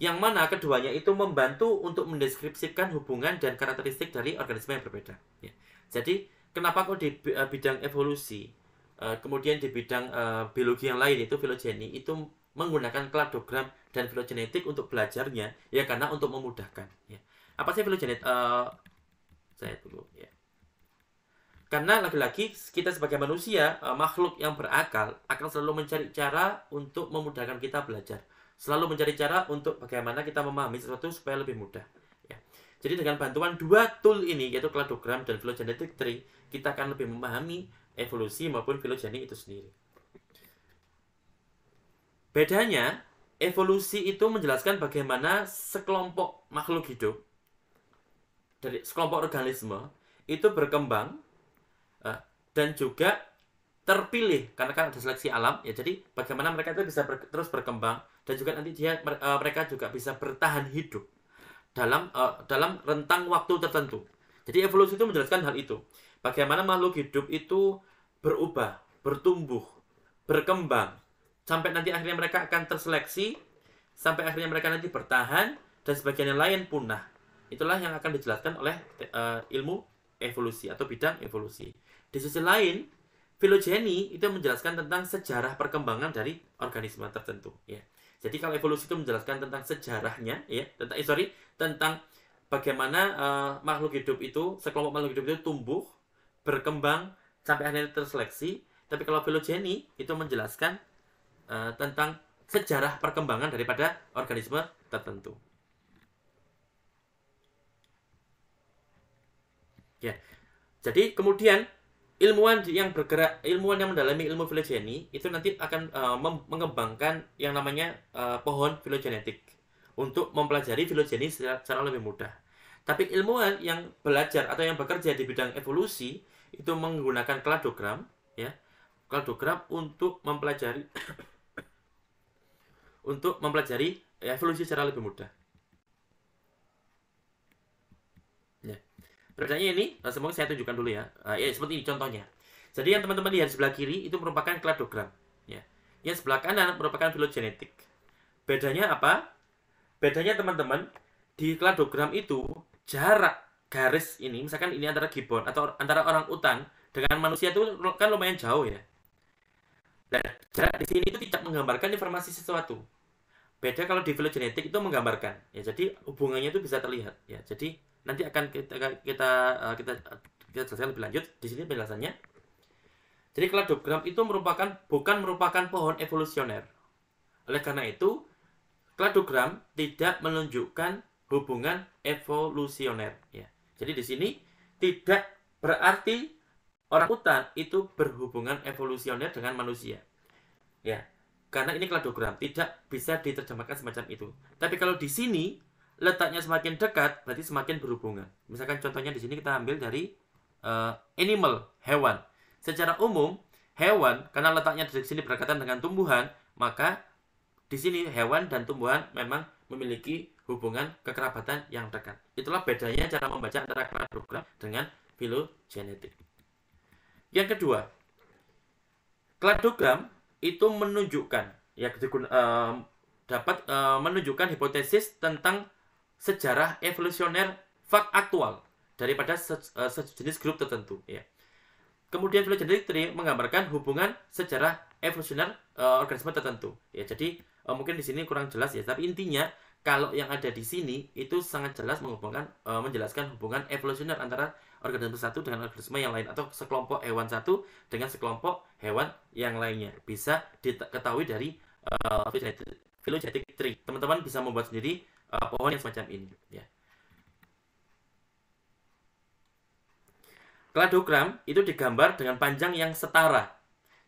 yang mana keduanya itu membantu untuk mendeskripsikan hubungan dan karakteristik dari organisme yang berbeda. Ya. Jadi, kenapa kok di bidang evolusi Eh, kemudian di bidang uh, biologi yang lain itu filogeni itu menggunakan kladogram dan filogenetik untuk belajarnya ya karena untuk memudahkan ya. Apa sih filogenetik? Uh, eh, saya dulu ya. Karena lagi-lagi kita sebagai manusia uh, makhluk yang berakal akan selalu mencari cara untuk memudahkan kita belajar. Selalu mencari cara untuk bagaimana kita memahami sesuatu supaya lebih mudah. Ya. Jadi dengan bantuan dua tool ini yaitu kladogram dan filogenetik tree kita akan lebih memahami evolusi maupun filogeni itu sendiri. Bedanya, evolusi itu menjelaskan bagaimana sekelompok makhluk hidup dari sekelompok organisme itu berkembang eh, dan juga terpilih karena kan ada seleksi alam ya jadi bagaimana mereka itu bisa ber, terus berkembang dan juga nanti dia eh, mereka juga bisa bertahan hidup dalam eh, dalam rentang waktu tertentu. Jadi evolusi itu menjelaskan hal itu. Bagaimana makhluk hidup itu berubah, bertumbuh, berkembang sampai nanti akhirnya mereka akan terseleksi sampai akhirnya mereka nanti bertahan dan sebagian yang lain punah. Itulah yang akan dijelaskan oleh uh, ilmu evolusi atau bidang evolusi. Di sisi lain, filogeni itu menjelaskan tentang sejarah perkembangan dari organisme tertentu, ya. Jadi kalau evolusi itu menjelaskan tentang sejarahnya, ya, tentang eh, sorry, tentang bagaimana uh, makhluk hidup itu, sekelompok makhluk hidup itu tumbuh, berkembang sampai akhirnya terseleksi. Tapi kalau filogeni itu menjelaskan uh, tentang sejarah perkembangan daripada organisme tertentu. Ya. Jadi kemudian ilmuwan yang bergerak ilmuwan yang mendalami ilmu filogeni itu nanti akan uh, mengembangkan yang namanya uh, pohon filogenetik untuk mempelajari filogeni secara, secara lebih mudah. Tapi ilmuwan yang belajar atau yang bekerja di bidang evolusi itu menggunakan kladogram, ya, kladogram untuk mempelajari untuk mempelajari evolusi secara lebih mudah. Ya. Perbedaannya ini, eh, semoga saya tunjukkan dulu ya. Eh, ya seperti ini contohnya. Jadi yang teman-teman lihat sebelah kiri itu merupakan kladogram. Ya. Yang sebelah kanan merupakan filogenetik. Bedanya apa? Bedanya teman-teman, di kladogram itu jarak garis ini, misalkan ini antara gibbon atau antara orang utan dengan manusia itu kan lumayan jauh ya. Dan nah, jarak di sini itu tidak menggambarkan informasi sesuatu. Beda kalau di filogenetik itu menggambarkan. Ya, jadi hubungannya itu bisa terlihat. Ya, jadi nanti akan kita kita eh, kita, kita jelaskan lebih lanjut di sini penjelasannya. Jadi kladogram itu merupakan bukan merupakan pohon evolusioner. Oleh karena itu, kladogram tidak menunjukkan hubungan evolusioner ya. Jadi di sini tidak berarti orang hutan itu berhubungan evolusioner dengan manusia. Ya. Karena ini kladogram tidak bisa diterjemahkan semacam itu. Tapi kalau di sini letaknya semakin dekat berarti semakin berhubungan. Misalkan contohnya di sini kita ambil dari uh, animal, hewan. Secara umum hewan karena letaknya di sini berkaitan dengan tumbuhan, maka di sini hewan dan tumbuhan memang memiliki hubungan kekerabatan yang dekat. Itulah bedanya cara membaca antara kladogram dengan filogenetik. Yang kedua, kladogram itu menunjukkan ya dapat menunjukkan hipotesis tentang sejarah evolusioner fak aktual daripada se, eh, sejenis grup tertentu ya. Kemudian filogenetik menggambarkan hubungan sejarah evolusioner eh, organisme tertentu ya. Jadi eh, mungkin di sini kurang jelas ya, tapi intinya kalau yang ada di sini itu sangat jelas menghubungkan e, menjelaskan hubungan evolusioner antara organisme satu dengan organisme yang lain atau sekelompok hewan satu dengan sekelompok hewan yang lainnya bisa diketahui dari e, phylogenetic tree. Teman-teman bisa membuat sendiri e, pohon yang semacam ini ya. Kladogram itu digambar dengan panjang yang setara.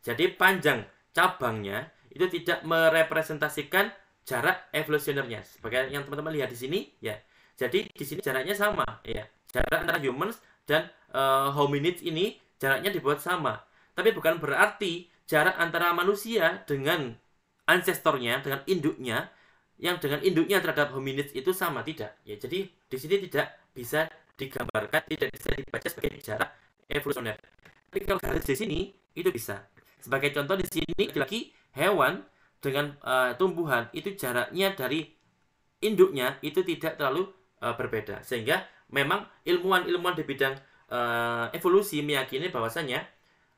Jadi panjang cabangnya itu tidak merepresentasikan jarak evolusionernya. Sebagai yang teman-teman lihat di sini, ya. Jadi di sini jaraknya sama, ya. Jarak antara humans dan uh, hominids ini jaraknya dibuat sama. Tapi bukan berarti jarak antara manusia dengan ancestornya, dengan induknya, yang dengan induknya terhadap hominids itu sama tidak. Ya, jadi di sini tidak bisa digambarkan, tidak bisa dibaca sebagai jarak evolusioner. Tapi kalau garis di sini itu bisa. Sebagai contoh di sini lagi hewan dengan uh, tumbuhan itu jaraknya dari induknya itu tidak terlalu uh, berbeda sehingga memang ilmuwan-ilmuwan di bidang uh, evolusi meyakini bahwasanya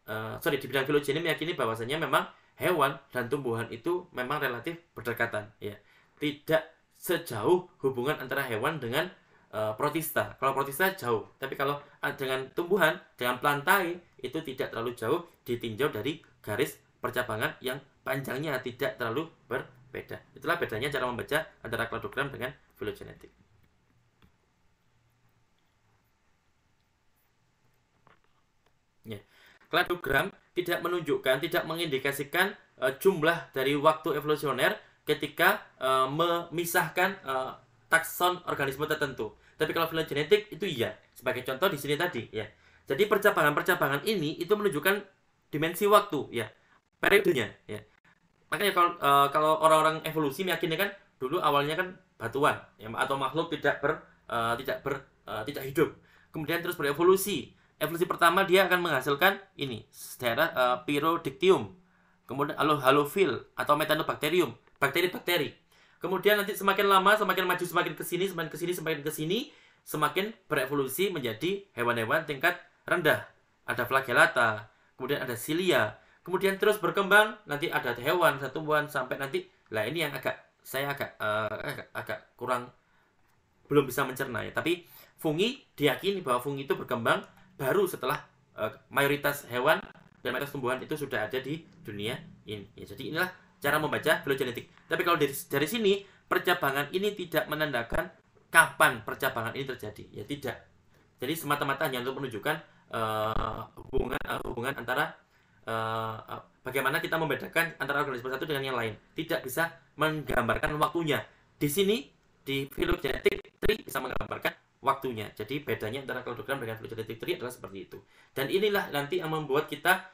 uh, sorry di bidang filogeni ini meyakini bahwasanya memang hewan dan tumbuhan itu memang relatif berdekatan ya tidak sejauh hubungan antara hewan dengan uh, protista kalau protista jauh tapi kalau dengan tumbuhan dengan plantae itu tidak terlalu jauh ditinjau dari garis percabangan yang panjangnya tidak terlalu berbeda. Itulah bedanya cara membaca antara kladogram dengan filogenetik. Ya. Kladogram tidak menunjukkan, tidak mengindikasikan e, jumlah dari waktu evolusioner ketika e, memisahkan e, takson organisme tertentu. Tapi kalau filogenetik itu iya. Sebagai contoh di sini tadi ya. Jadi percabangan-percabangan ini itu menunjukkan dimensi waktu ya periodenya ya makanya kalau uh, kalau orang-orang evolusi meyakini kan dulu awalnya kan batuan ya, atau makhluk tidak ber uh, tidak ber uh, tidak hidup kemudian terus berevolusi evolusi pertama dia akan menghasilkan ini secara uh, pyrodictium kemudian halofil atau metanobacterium bakteri-bakteri kemudian nanti semakin lama semakin maju semakin kesini semakin kesini semakin kesini semakin berevolusi menjadi hewan-hewan tingkat rendah ada flagellata kemudian ada silia kemudian terus berkembang nanti ada hewan satuan sampai nanti lah ini yang agak saya agak uh, agak, agak kurang belum bisa mencerna ya tapi fungi diyakini bahwa fungi itu berkembang baru setelah uh, mayoritas hewan dan mayoritas tumbuhan itu sudah ada di dunia ini ya, jadi inilah cara membaca filogenetik tapi kalau dari, dari sini percabangan ini tidak menandakan kapan percabangan ini terjadi ya tidak jadi semata-mata hanya untuk menunjukkan uh, hubungan uh, hubungan antara Eh, bagaimana kita membedakan antara organisme satu dengan yang lain. Tidak bisa menggambarkan waktunya. Di sini di filogenetik tree bisa menggambarkan waktunya. Jadi bedanya antara cladogram dengan filogenetik tree adalah seperti itu. Dan inilah nanti yang membuat kita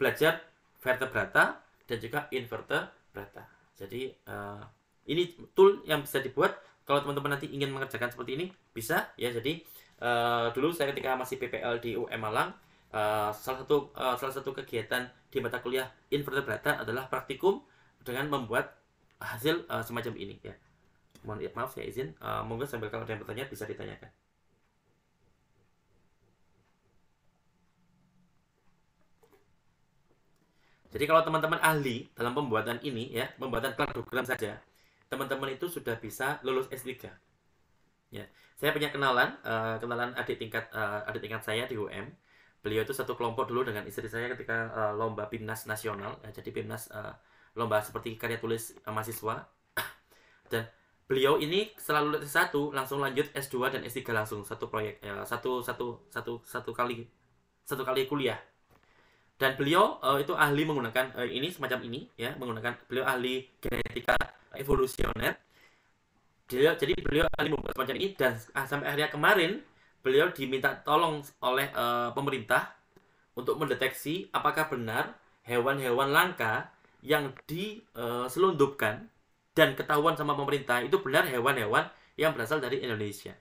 belajar vertebrata dan juga invertebrata. Jadi uh, ini tool yang bisa dibuat kalau teman-teman nanti ingin mengerjakan seperti ini bisa ya. Jadi uh, dulu saya ketika masih PPL di UM Malang uh, salah satu uh, salah satu kegiatan di mata kuliah invertebrata adalah praktikum dengan membuat hasil uh, semacam ini ya. Mohon maaf saya izin, uh, monggo sambil kalau ada yang bertanya bisa ditanyakan. Jadi kalau teman-teman ahli dalam pembuatan ini ya, pembuatan kladogram saja, teman-teman itu sudah bisa lulus S3. Ya. Saya punya kenalan, uh, kenalan adik tingkat uh, adik tingkat saya di UM beliau itu satu kelompok dulu dengan istri saya ketika uh, lomba PIMNAS nasional ya, jadi PIMNAS uh, lomba seperti karya tulis uh, mahasiswa dan beliau ini selalu lulus s langsung lanjut S2 dan S3 langsung satu proyek ya, satu satu satu satu kali satu kali kuliah dan beliau uh, itu ahli menggunakan uh, ini semacam ini ya menggunakan beliau ahli genetika evolusioner beliau jadi beliau ahli membuat semacam ini dan ah, sampai akhirnya kemarin beliau diminta tolong oleh uh, pemerintah untuk mendeteksi apakah benar hewan-hewan langka yang diselundupkan eh, dan ketahuan sama pemerintah itu benar hewan-hewan yang berasal dari Indonesia.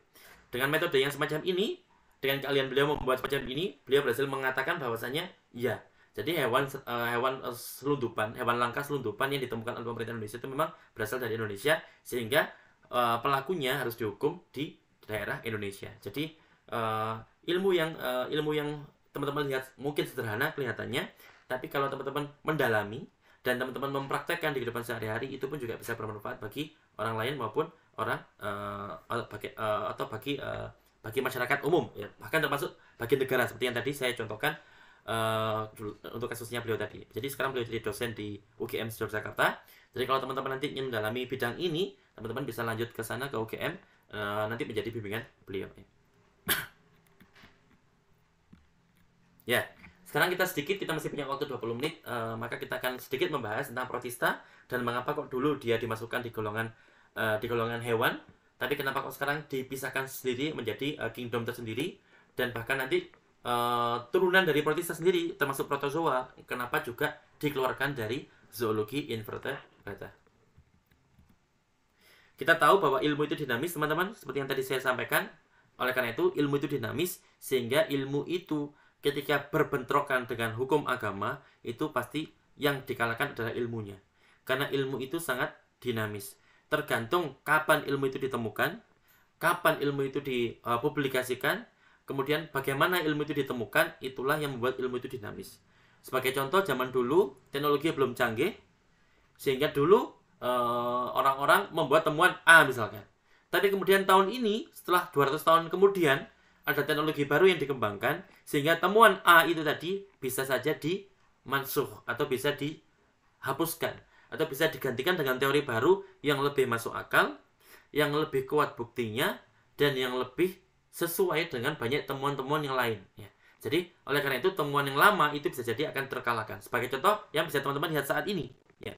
Dengan metode yang semacam ini, dengan kalian beliau membuat semacam ini, beliau berhasil mengatakan bahwasanya ya, jadi hewan eh, hewan selundupan, hewan langka selundupan yang ditemukan oleh pemerintah Indonesia itu memang berasal dari Indonesia sehingga pelakunya harus dihukum di daerah Indonesia. Jadi uh, ilmu yang uh, ilmu yang teman-teman lihat mungkin sederhana kelihatannya, tapi kalau teman-teman mendalami dan teman-teman mempraktekkan di kehidupan sehari-hari itu pun juga bisa bermanfaat bagi orang lain maupun orang uh, bagi, uh, atau bagi uh, bagi masyarakat umum ya bahkan termasuk bagi negara seperti yang tadi saya contohkan uh, untuk kasusnya beliau tadi jadi sekarang beliau jadi dosen di UGM Yogyakarta jadi kalau teman-teman nanti ingin mendalami bidang ini teman-teman bisa lanjut ke sana ke UGM uh, nanti menjadi bimbingan beliau ya. Ya, sekarang kita sedikit, kita masih punya waktu 20 menit, uh, maka kita akan sedikit membahas tentang protista dan mengapa kok dulu dia dimasukkan di golongan uh, di golongan hewan, tapi kenapa kok sekarang dipisahkan sendiri menjadi uh, kingdom tersendiri dan bahkan nanti uh, turunan dari protista sendiri termasuk protozoa kenapa juga dikeluarkan dari zoologi invertebrata. Kita tahu bahwa ilmu itu dinamis, teman-teman, seperti yang tadi saya sampaikan. Oleh karena itu, ilmu itu dinamis sehingga ilmu itu ketika berbentrokan dengan hukum agama itu pasti yang dikalahkan adalah ilmunya. Karena ilmu itu sangat dinamis. Tergantung kapan ilmu itu ditemukan, kapan ilmu itu dipublikasikan, eh, kemudian bagaimana ilmu itu ditemukan, itulah yang membuat ilmu itu dinamis. Sebagai contoh, zaman dulu teknologi belum canggih, sehingga dulu eh, orang-orang membuat temuan A misalkan. Tapi kemudian tahun ini, setelah 200 tahun kemudian, ada teknologi baru yang dikembangkan sehingga temuan A itu tadi bisa saja dimansuh atau bisa dihapuskan atau bisa digantikan dengan teori baru yang lebih masuk akal, yang lebih kuat buktinya dan yang lebih sesuai dengan banyak temuan-temuan yang lain ya. Jadi oleh karena itu temuan yang lama itu bisa jadi akan terkalahkan. Sebagai contoh yang bisa teman-teman lihat saat ini ya.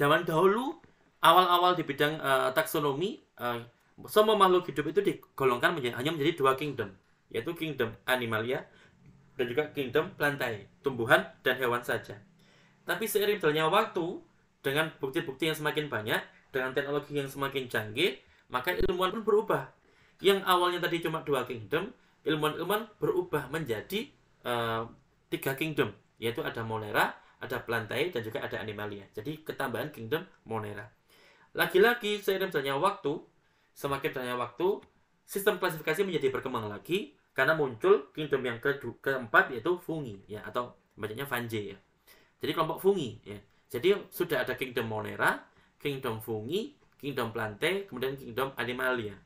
Zaman dahulu awal-awal di bidang uh, taksonomi uh, semua makhluk hidup itu digolongkan menjadi, hanya menjadi dua kingdom yaitu kingdom animalia dan juga kingdom plantae, tumbuhan dan hewan saja. Tapi seiring berjalannya waktu, dengan bukti-bukti yang semakin banyak, dengan teknologi yang semakin canggih, maka ilmuwan pun berubah. Yang awalnya tadi cuma dua kingdom, ilmuwan-ilmuwan berubah menjadi uh, tiga kingdom, yaitu ada Monera, ada Plantae, dan juga ada Animalia. Jadi ketambahan kingdom Monera. Lagi-lagi seiring berjalannya waktu, semakin banyak waktu, sistem klasifikasi menjadi berkembang lagi, karena muncul kingdom yang ke keempat yaitu fungi ya atau bacanya fanje ya. Jadi kelompok fungi ya. Jadi sudah ada kingdom monera, kingdom fungi, kingdom plantae, kemudian kingdom animalia.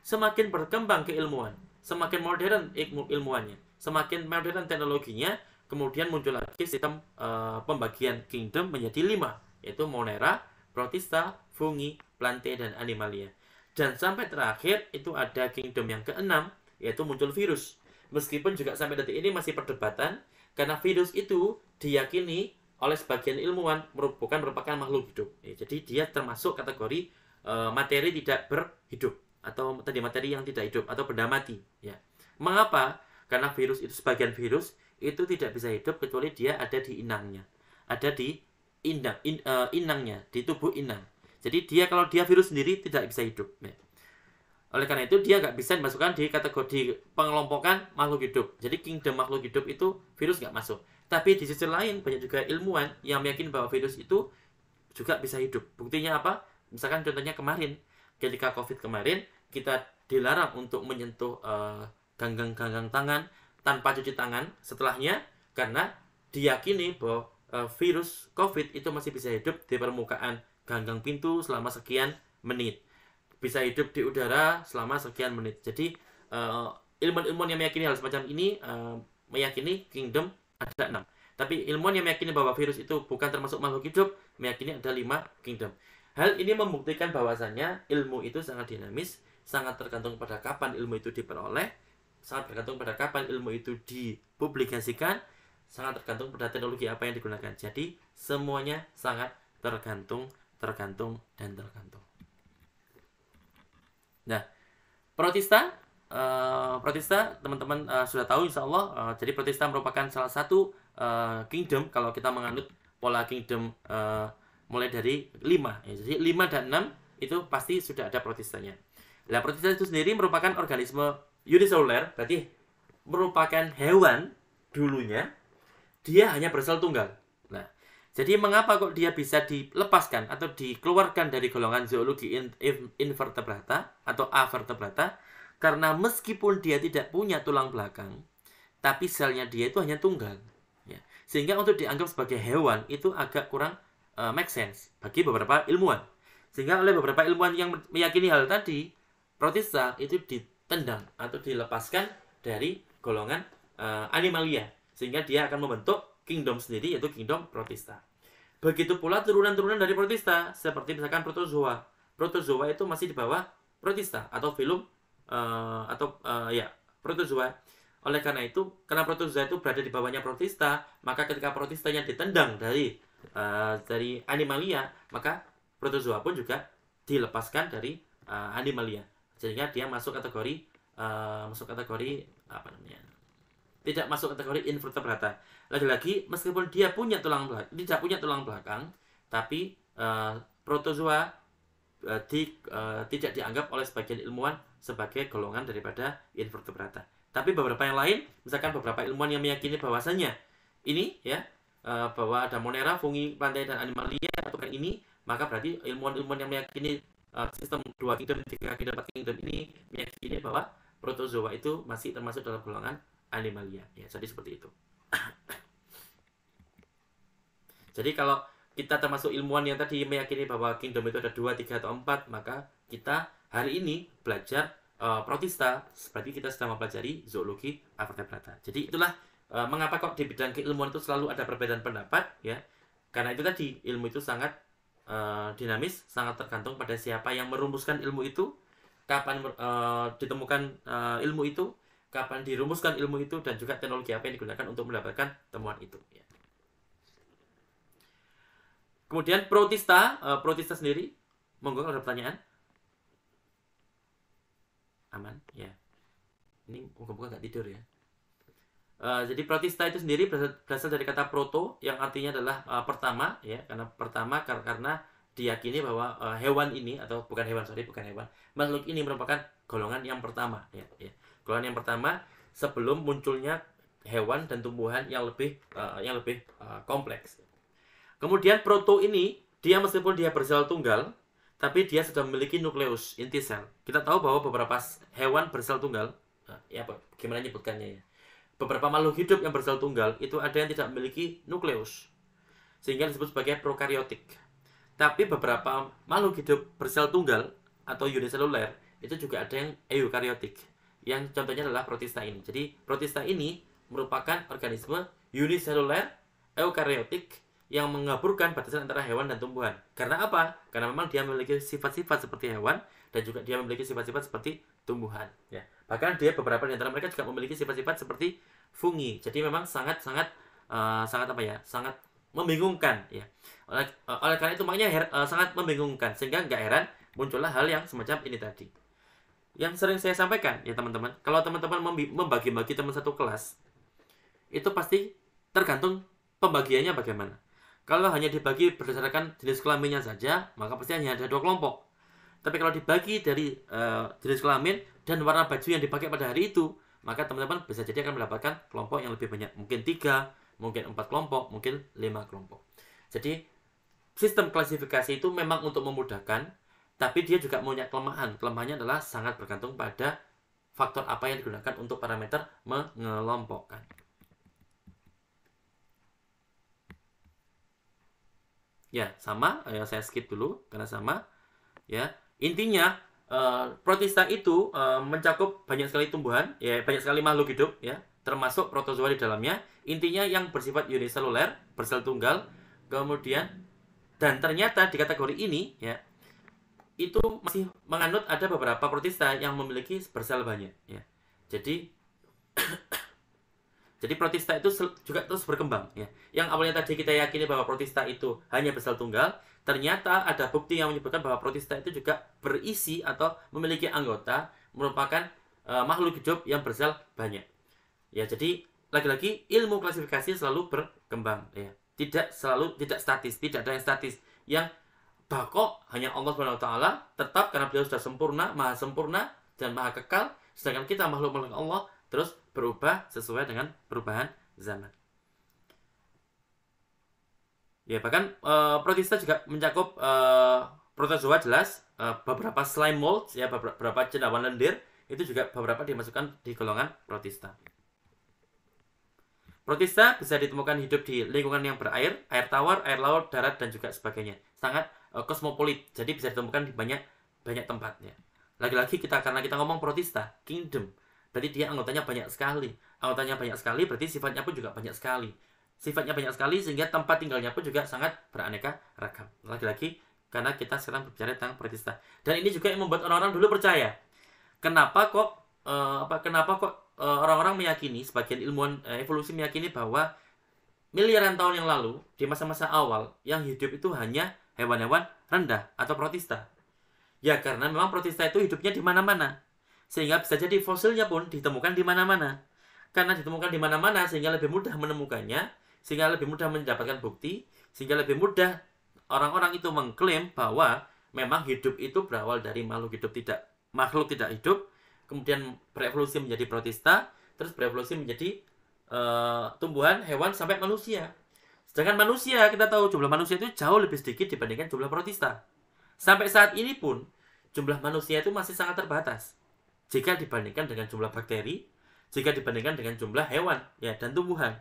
Semakin berkembang keilmuan, semakin modern ilmu ilmuannya, semakin modern teknologinya, kemudian muncul lagi sistem uh, pembagian kingdom menjadi lima, yaitu monera, protista, fungi, plantae, dan animalia. Dan sampai terakhir itu ada kingdom yang keenam, yaitu muncul virus. Meskipun juga sampai detik ini masih perdebatan karena virus itu diyakini oleh sebagian ilmuwan merupakan merupakan makhluk hidup. Ya, jadi dia termasuk kategori e, materi tidak berhidup atau tadi materi yang tidak hidup atau benda mati. Ya. Mengapa? Karena virus itu sebagian virus itu tidak bisa hidup kecuali dia ada di inangnya, ada di inang, in, e, inangnya, di tubuh inang. Jadi dia kalau dia virus sendiri tidak bisa hidup. Ya. Oleh karena itu dia nggak bisa dimasukkan di kategori pengelompokan makhluk hidup. Jadi kingdom makhluk hidup itu virus nggak masuk. Tapi di sisi lain banyak juga ilmuwan yang meyakini bahwa virus itu juga bisa hidup. Buktinya apa? Misalkan contohnya kemarin ketika COVID kemarin kita dilarang untuk menyentuh ganggang eh, ganggang-ganggang tangan tanpa cuci tangan setelahnya karena diyakini bahwa uh, virus COVID itu masih bisa hidup di permukaan ganggang pintu selama sekian menit bisa hidup di udara selama sekian menit. Jadi uh, ilmuwan-ilmuwan yang meyakini hal semacam ini uh, meyakini kingdom ada enam. Tapi ilmuwan yang meyakini bahwa virus itu bukan termasuk makhluk hidup meyakini ada lima kingdom. Hal ini membuktikan bahwasannya ilmu itu sangat dinamis, sangat tergantung pada kapan ilmu itu diperoleh, sangat tergantung pada kapan ilmu itu dipublikasikan, sangat tergantung pada teknologi apa yang digunakan. Jadi semuanya sangat tergantung, tergantung, dan tergantung. Nah, Protista, uh, eh, Protista teman-teman uh, sudah tahu insya Allah. Uh, jadi Protista merupakan salah satu uh, kingdom kalau kita menganut pola kingdom uh, mulai dari 5. Ya, jadi 5 dan 6 itu pasti sudah ada Protistanya. Nah, Protista itu sendiri merupakan organisme unicellular, berarti merupakan hewan dulunya dia hanya bersel tunggal. Jadi mengapa kok dia bisa dilepaskan atau dikeluarkan dari golongan zoologi invertebrata atau avertebrata? Karena meskipun dia tidak punya tulang belakang, tapi selnya dia itu hanya tunggal. Ya. Sehingga untuk dianggap sebagai hewan itu agak kurang uh, make sense bagi beberapa ilmuwan. Sehingga oleh beberapa ilmuwan yang meyakini hal tadi, protista itu ditendang atau dilepaskan dari golongan uh, animalia. Sehingga dia akan membentuk kingdom sendiri yaitu kingdom protista. Begitu pula turunan-turunan dari protista, seperti misalkan protozoa. Protozoa itu masih di bawah protista atau filum uh, eh, atau uh, ya protozoa. Oleh karena itu, karena protozoa itu berada di bawahnya protista, maka ketika protistanya ditendang dari uh, dari animalia, maka protozoa pun juga dilepaskan dari uh, animalia. Sehingga dia masuk kategori uh, masuk kategori apa namanya? Tidak masuk kategori invertebrata. Lagi-lagi meskipun dia punya tulang belakang, tidak punya tulang belakang, tapi uh, protozoa uh, di, uh, tidak dianggap oleh sebagian ilmuwan sebagai golongan daripada invertebrata. Tapi beberapa yang lain, misalkan beberapa ilmuwan yang meyakini bahwasannya ini ya uh, bahwa ada monera, fungi, pantai dan animalia atau ini, maka berarti ilmuwan-ilmuwan yang meyakini uh, sistem dua kingdom, tiga kingdom, empat kingdom ini meyakini bahwa protozoa itu masih termasuk dalam golongan animalia. Ya, jadi seperti itu. Jadi kalau kita termasuk ilmuwan yang tadi meyakini bahwa kingdom itu ada dua, tiga atau empat, maka kita hari ini belajar uh, protista seperti kita sedang mempelajari zoologi avertebrata. Jadi itulah uh, mengapa kok di bidang keilmuan itu selalu ada perbedaan pendapat ya. Karena itu tadi ilmu itu sangat uh, dinamis, sangat tergantung pada siapa yang merumuskan ilmu itu, kapan uh, ditemukan uh, ilmu itu, kapan dirumuskan ilmu itu dan juga teknologi apa yang digunakan untuk mendapatkan temuan itu ya. Kemudian Protista, uh, Protista sendiri, monggo kalau ada pertanyaan. Aman, ya. Ini moga-moga nggak tidur ya. Uh, jadi Protista itu sendiri berasal, berasal dari kata proto yang artinya adalah uh, pertama ya karena pertama kar karena diyakini bahwa uh, hewan ini atau bukan hewan sorry bukan hewan makhluk ini merupakan golongan yang pertama ya, ya golongan yang pertama sebelum munculnya hewan dan tumbuhan yang lebih uh, yang lebih uh, kompleks Kemudian proto ini, dia meskipun dia bersel tunggal, tapi dia sudah memiliki nukleus inti sel. Kita tahu bahwa beberapa hewan bersel tunggal, nah, ya bagaimana gimana nyebutkannya ya? Beberapa makhluk hidup yang bersel tunggal itu ada yang tidak memiliki nukleus, sehingga disebut sebagai prokariotik. Tapi beberapa makhluk hidup bersel tunggal atau uniseluler itu juga ada yang eukariotik, yang contohnya adalah protista ini. Jadi protista ini merupakan organisme uniseluler eukariotik yang mengaburkan batasan antara hewan dan tumbuhan. Karena apa? Karena memang dia memiliki sifat-sifat seperti hewan dan juga dia memiliki sifat-sifat seperti tumbuhan. Ya. Bahkan dia beberapa di antara mereka juga memiliki sifat-sifat seperti fungi. Jadi memang sangat-sangat uh, sangat apa ya? Sangat membingungkan ya. Oleh, uh, oleh karena itu makanya her, uh, sangat membingungkan sehingga nggak heran muncullah hal yang semacam ini tadi. Yang sering saya sampaikan ya teman-teman, kalau teman-teman membagi-bagi teman satu kelas itu pasti tergantung pembagiannya bagaimana kalau hanya dibagi berdasarkan jenis kelaminnya saja, maka pasti hanya ada dua kelompok. Tapi kalau dibagi dari uh, jenis kelamin dan warna baju yang dipakai pada hari itu, maka teman-teman bisa jadi akan mendapatkan kelompok yang lebih banyak. Mungkin tiga, mungkin empat kelompok, mungkin lima kelompok. Jadi sistem klasifikasi itu memang untuk memudahkan, tapi dia juga punya kelemahan. Kelemahannya adalah sangat bergantung pada faktor apa yang digunakan untuk parameter mengelompokkan. Ya, sama. Ya, saya skip dulu karena sama. Ya, intinya uh, protista itu uh, mencakup banyak sekali tumbuhan, ya banyak sekali makhluk hidup, ya termasuk protozoa di dalamnya. Intinya yang bersifat uniseluler, bersel tunggal. Kemudian dan ternyata di kategori ini ya itu masih menganut ada beberapa protista yang memiliki bersel banyak ya. Jadi jadi protista itu juga terus berkembang ya. Yang awalnya tadi kita yakini bahwa protista itu hanya bersel tunggal, ternyata ada bukti yang menyebutkan bahwa protista itu juga berisi atau memiliki anggota merupakan e, makhluk hidup yang bersel banyak. Ya, jadi lagi-lagi ilmu klasifikasi selalu berkembang ya. Tidak selalu tidak statis, tidak ada yang statis. Yang bakok hanya Allah Subhanahu tetap karena beliau sudah sempurna, maha sempurna dan maha kekal, sedangkan kita makhluk-makhluk Allah terus berubah sesuai dengan perubahan zaman. Ya, bahkan uh, protista juga mencakup uh, eh, protozoa jelas, uh, beberapa slime molds ya beberapa cendawan lendir, itu juga beberapa dimasukkan di golongan protista. Protista bisa ditemukan hidup di lingkungan yang berair, air tawar, air laut, darat, dan juga sebagainya. Sangat uh, kosmopolit, jadi bisa ditemukan di banyak banyak tempatnya. Lagi-lagi kita karena kita ngomong protista, kingdom, Berarti dia anggotanya banyak sekali. Anggotanya banyak sekali berarti sifatnya pun juga banyak sekali. Sifatnya banyak sekali sehingga tempat tinggalnya pun juga sangat beraneka ragam. Lagi-lagi karena kita sekarang berbicara tentang Protestan. Dan ini juga yang membuat orang-orang dulu percaya. Kenapa kok uh, apa kenapa kok uh, orang-orang meyakini sebagian ilmuwan uh, evolusi meyakini bahwa miliaran tahun yang lalu di masa-masa awal yang hidup itu hanya hewan-hewan rendah atau protista. Ya karena memang protista itu hidupnya di mana-mana sehingga bisa jadi fosilnya pun ditemukan di mana-mana. Karena ditemukan di mana-mana sehingga lebih mudah menemukannya, sehingga lebih mudah mendapatkan bukti, sehingga lebih mudah orang-orang itu mengklaim bahwa memang hidup itu berawal dari makhluk hidup tidak makhluk tidak hidup, kemudian berevolusi menjadi protista, terus berevolusi menjadi uh, tumbuhan, hewan sampai manusia. Sedangkan manusia, kita tahu jumlah manusia itu jauh lebih sedikit dibandingkan jumlah protista. Sampai saat ini pun, jumlah manusia itu masih sangat terbatas jika dibandingkan dengan jumlah bakteri, jika dibandingkan dengan jumlah hewan ya dan tumbuhan.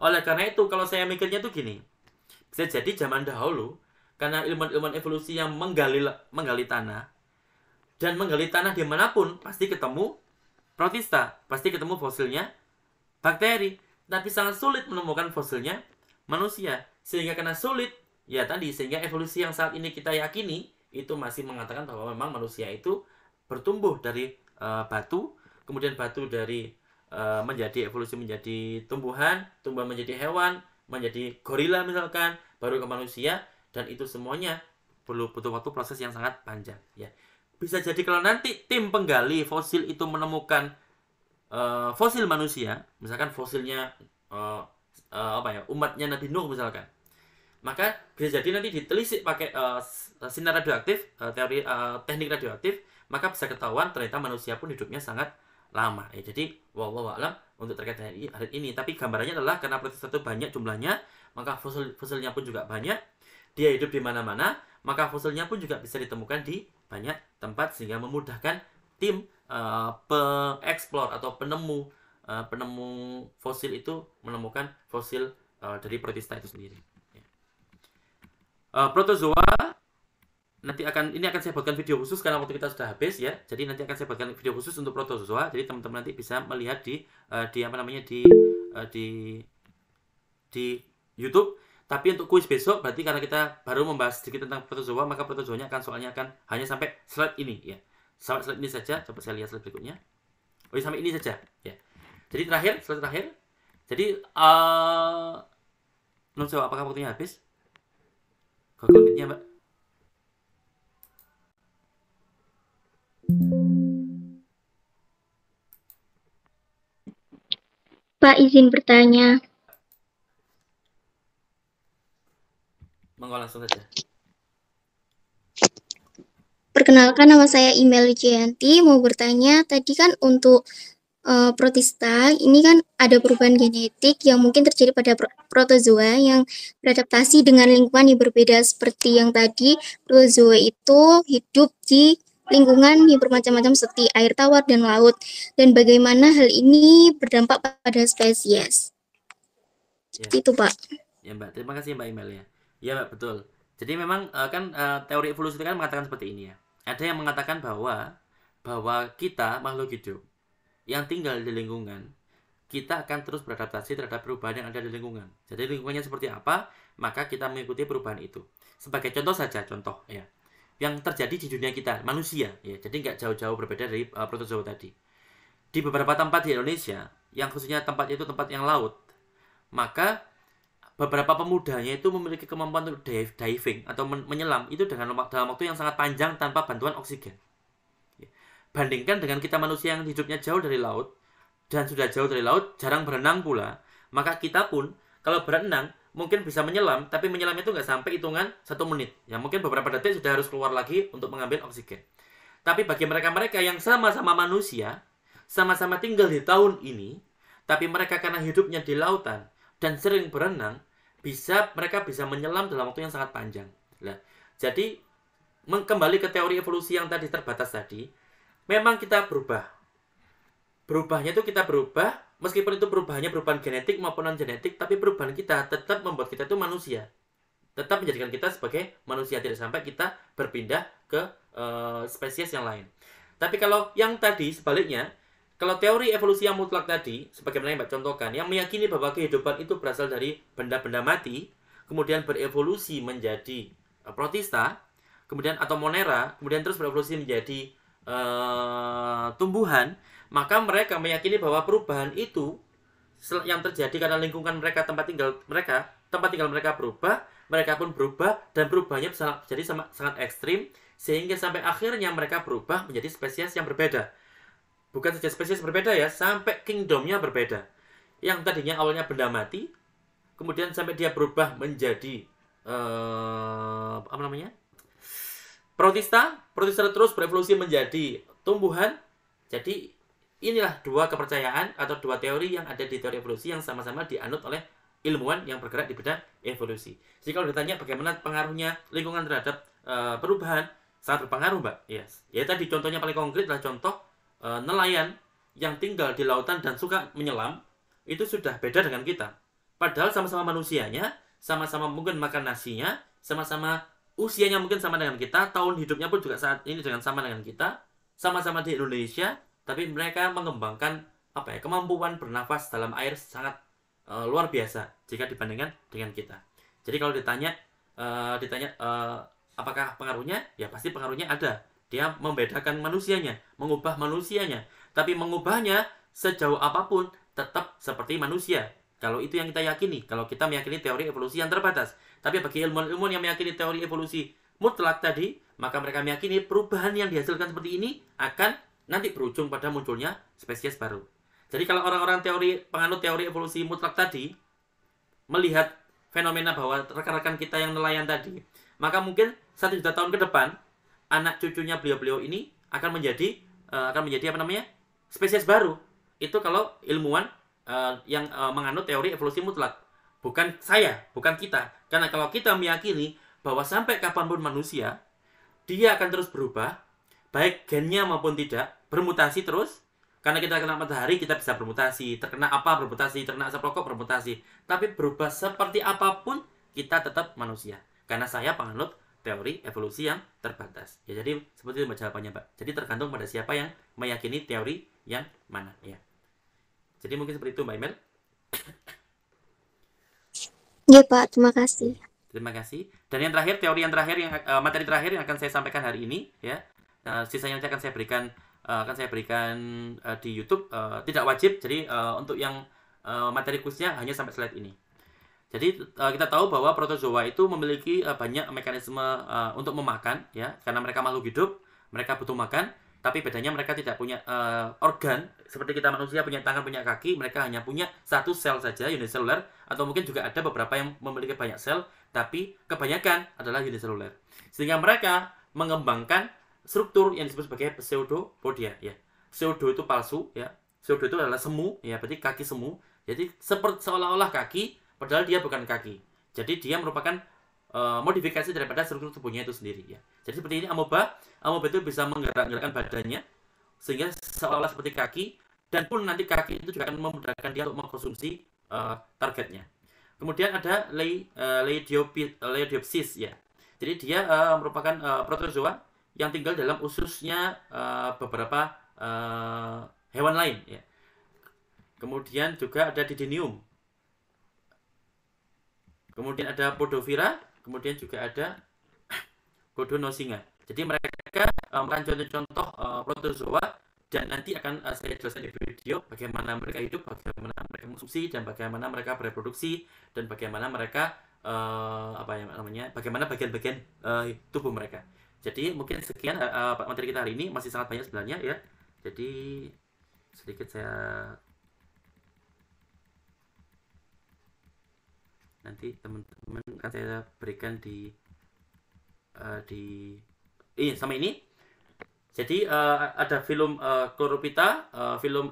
Oleh karena itu kalau saya mikirnya tuh gini, bisa jadi zaman dahulu karena ilmuwan-ilmuwan evolusi yang menggali menggali tanah dan menggali tanah dimanapun pasti ketemu protista, pasti ketemu fosilnya bakteri, tapi sangat sulit menemukan fosilnya manusia sehingga karena sulit ya tadi sehingga evolusi yang saat ini kita yakini itu masih mengatakan bahwa memang manusia itu bertumbuh dari uh, batu, kemudian batu dari uh, menjadi evolusi menjadi tumbuhan, tumbuhan menjadi hewan, menjadi gorila misalkan, baru ke manusia dan itu semuanya perlu butuh waktu proses yang sangat panjang ya. Bisa jadi kalau nanti tim penggali fosil itu menemukan uh, fosil manusia, misalkan fosilnya uh, uh, apa ya, umatnya Nabi Nuh misalkan. Maka bisa jadi nanti ditelisik pakai uh, sinar radioaktif, uh, teori uh, teknik radioaktif maka bisa ketahuan ternyata manusia pun hidupnya sangat lama ya jadi wallahu alam untuk terkait dengan hal ini tapi gambarannya adalah karena proses itu banyak jumlahnya maka fosil fosilnya pun juga banyak dia hidup di mana-mana maka fosilnya pun juga bisa ditemukan di banyak tempat sehingga memudahkan tim uh, pengeksplor atau penemu uh, penemu fosil itu menemukan fosil uh, dari protista itu sendiri. Uh, protozoa nanti akan ini akan saya buatkan video khusus karena waktu kita sudah habis ya. Jadi nanti akan saya buatkan video khusus untuk protozoa. Jadi teman-teman nanti bisa melihat di uh, di apa namanya di uh, di di YouTube. Tapi untuk kuis besok berarti karena kita baru membahas sedikit tentang protozoa, maka protozoanya akan soalnya akan hanya sampai slide ini ya. Sampai slide ini saja. Coba saya lihat slide berikutnya. Oh, iya, sampai ini saja ya. Jadi terakhir, slide terakhir. Jadi eh uh, non apakah waktunya habis? Gagal Mbak. Pak izin bertanya. Monggo langsung saja. Perkenalkan nama saya Imel Jayanti, mau bertanya tadi kan untuk uh, eh, protista ini kan ada perubahan genetik yang mungkin terjadi pada protozoa yang beradaptasi dengan lingkungan yang berbeda seperti yang tadi protozoa itu hidup di lingkungan yang bermacam-macam seperti air tawar dan laut, dan bagaimana hal ini berdampak pada spesies. Ya. itu, Pak. Ya, Mbak. Terima kasih, Mbak Imel. Ya, ya Mbak, betul. Jadi memang eh, kan eh, teori evolusi itu kan mengatakan seperti ini ya. Ada yang mengatakan bahwa bahwa kita makhluk hidup yang tinggal di lingkungan kita akan terus beradaptasi terhadap perubahan yang ada di lingkungan. Jadi lingkungannya seperti apa, maka kita mengikuti perubahan itu. Sebagai contoh saja, contoh ya yang terjadi di dunia kita manusia ya jadi nggak jauh-jauh berbeda dari uh, eh, protozoa tadi di beberapa tempat di Indonesia yang khususnya tempat itu tempat yang laut maka beberapa pemudanya itu memiliki kemampuan untuk diving atau men menyelam itu dengan dalam waktu yang sangat panjang tanpa bantuan oksigen ya. bandingkan dengan kita manusia yang hidupnya jauh dari laut dan sudah jauh dari laut jarang berenang pula maka kita pun kalau berenang mungkin bisa menyelam, tapi menyelamnya itu nggak sampai hitungan satu menit. Ya mungkin beberapa detik sudah harus keluar lagi untuk mengambil oksigen. Tapi bagi mereka-mereka yang sama-sama manusia, sama-sama tinggal di tahun ini, tapi mereka karena hidupnya di lautan dan sering berenang, bisa mereka bisa menyelam dalam waktu yang sangat panjang. Nah, jadi kembali ke teori evolusi yang tadi terbatas tadi, memang kita berubah berubahnya itu kita berubah meskipun itu perubahannya perubahan genetik maupun non genetik tapi perubahan kita tetap membuat kita itu manusia tetap menjadikan kita sebagai manusia tidak sampai kita berpindah ke uh, spesies yang lain tapi kalau yang tadi sebaliknya kalau teori evolusi yang mutlak tadi sebagaimana yang Mbak contohkan yang meyakini bahwa kehidupan itu berasal dari benda-benda mati kemudian berevolusi menjadi eh, protista kemudian atau monera kemudian terus berevolusi menjadi uh, tumbuhan maka mereka meyakini bahwa perubahan itu yang terjadi karena lingkungan mereka tempat tinggal mereka, tempat tinggal mereka berubah, mereka pun berubah dan perubahannya jadi sama, sangat ekstrim sehingga sampai akhirnya mereka berubah menjadi spesies yang berbeda. Bukan saja spesies berbeda ya, sampai kingdomnya berbeda. Yang tadinya awalnya benda mati, kemudian sampai dia berubah menjadi uh, apa namanya? Protista, protista terus berevolusi menjadi tumbuhan. Jadi Inilah dua kepercayaan atau dua teori yang ada di teori evolusi yang sama-sama dianut oleh ilmuwan yang bergerak di bidang evolusi. Jadi kalau ditanya bagaimana pengaruhnya lingkungan terhadap e, perubahan, sangat berpengaruh, Mbak. Yes. Ya tadi contohnya paling konkret adalah contoh e, nelayan yang tinggal di lautan dan suka menyelam, itu sudah beda dengan kita. Padahal sama-sama manusianya, sama-sama mungkin makan nasinya, sama-sama usianya mungkin sama dengan kita, tahun hidupnya pun juga saat ini dengan sama dengan kita, sama-sama di Indonesia, tapi mereka mengembangkan apa ya kemampuan bernafas dalam air sangat e, luar biasa jika dibandingkan dengan kita. Jadi kalau ditanya e, ditanya e, apakah pengaruhnya? Ya pasti pengaruhnya ada. Dia membedakan manusianya, mengubah manusianya. Tapi mengubahnya sejauh apapun tetap seperti manusia. Kalau itu yang kita yakini, kalau kita meyakini teori evolusi yang terbatas. Tapi bagi ilmuwan-ilmuwan yang meyakini teori evolusi mutlak tadi, maka mereka meyakini perubahan yang dihasilkan seperti ini akan nanti berujung pada munculnya spesies baru. Jadi kalau orang-orang teori penganut teori evolusi mutlak tadi melihat fenomena bahwa rekan-rekan kita yang nelayan tadi, maka mungkin satu juta tahun ke depan anak cucunya beliau-beliau ini akan menjadi uh, akan menjadi apa namanya spesies baru. Itu kalau ilmuwan uh, yang uh, menganut teori evolusi mutlak, bukan saya, bukan kita. Karena kalau kita meyakini bahwa sampai kapanpun manusia dia akan terus berubah, baik gennya maupun tidak bermutasi terus karena kita kena matahari kita bisa bermutasi terkena apa bermutasi terkena asap rokok bermutasi tapi berubah seperti apapun kita tetap manusia karena saya penganut teori evolusi yang terbatas ya jadi seperti itu jawabannya pak jadi tergantung pada siapa yang meyakini teori yang mana ya jadi mungkin seperti itu mbak Imel ya pak terima kasih terima kasih dan yang terakhir teori yang terakhir yang eh, materi terakhir yang akan saya sampaikan hari ini ya Nah, sisanya nanti akan saya berikan uh, akan saya berikan uh, di YouTube uh, tidak wajib. Jadi uh, untuk yang uh, materi khususnya hanya sampai slide ini. Jadi uh, kita tahu bahwa protozoa itu memiliki uh, banyak mekanisme uh, untuk memakan ya karena mereka makhluk hidup, mereka butuh makan, tapi bedanya mereka tidak punya uh, organ seperti kita manusia punya tangan, punya kaki, mereka hanya punya satu sel saja uniseluler atau mungkin juga ada beberapa yang memiliki banyak sel tapi kebanyakan adalah uniseluler. Sehingga mereka mengembangkan struktur yang disebut sebagai pseudopodia ya. Pseudo itu palsu ya. Pseudo itu adalah semu ya, berarti kaki semu. Jadi seperti seolah-olah kaki padahal dia bukan kaki. Jadi dia merupakan uh, modifikasi daripada struktur tubuhnya itu sendiri ya. Jadi seperti ini amoeba, amoeba itu bisa menggerak-gerakkan badannya sehingga seolah-olah seperti kaki dan pun nanti kaki itu juga akan memudahkan dia untuk mengkonsumsi uh, targetnya. Kemudian ada lay, uh, eh, ya. Jadi dia uh, merupakan uh, protozoa yang tinggal dalam ususnya uh, beberapa uh, hewan lain ya. Kemudian juga ada didinium. Kemudian ada podovira, kemudian juga ada godonosinga. Jadi mereka eh, merupakan um, contoh-contoh uh, protozoa dan nanti akan uh, saya jelaskan di video bagaimana mereka hidup, bagaimana mereka konsumsi dan bagaimana mereka bereproduksi dan bagaimana mereka uh, apa yang namanya bagaimana bagian-bagian uh, tubuh mereka. Jadi mungkin sekian uh, materi kita hari ini masih sangat banyak sebenarnya ya. Jadi sedikit saya nanti teman-teman akan saya berikan di uh, di ini iya, sama ini. Jadi uh, ada film uh, Chlorophyta, uh, film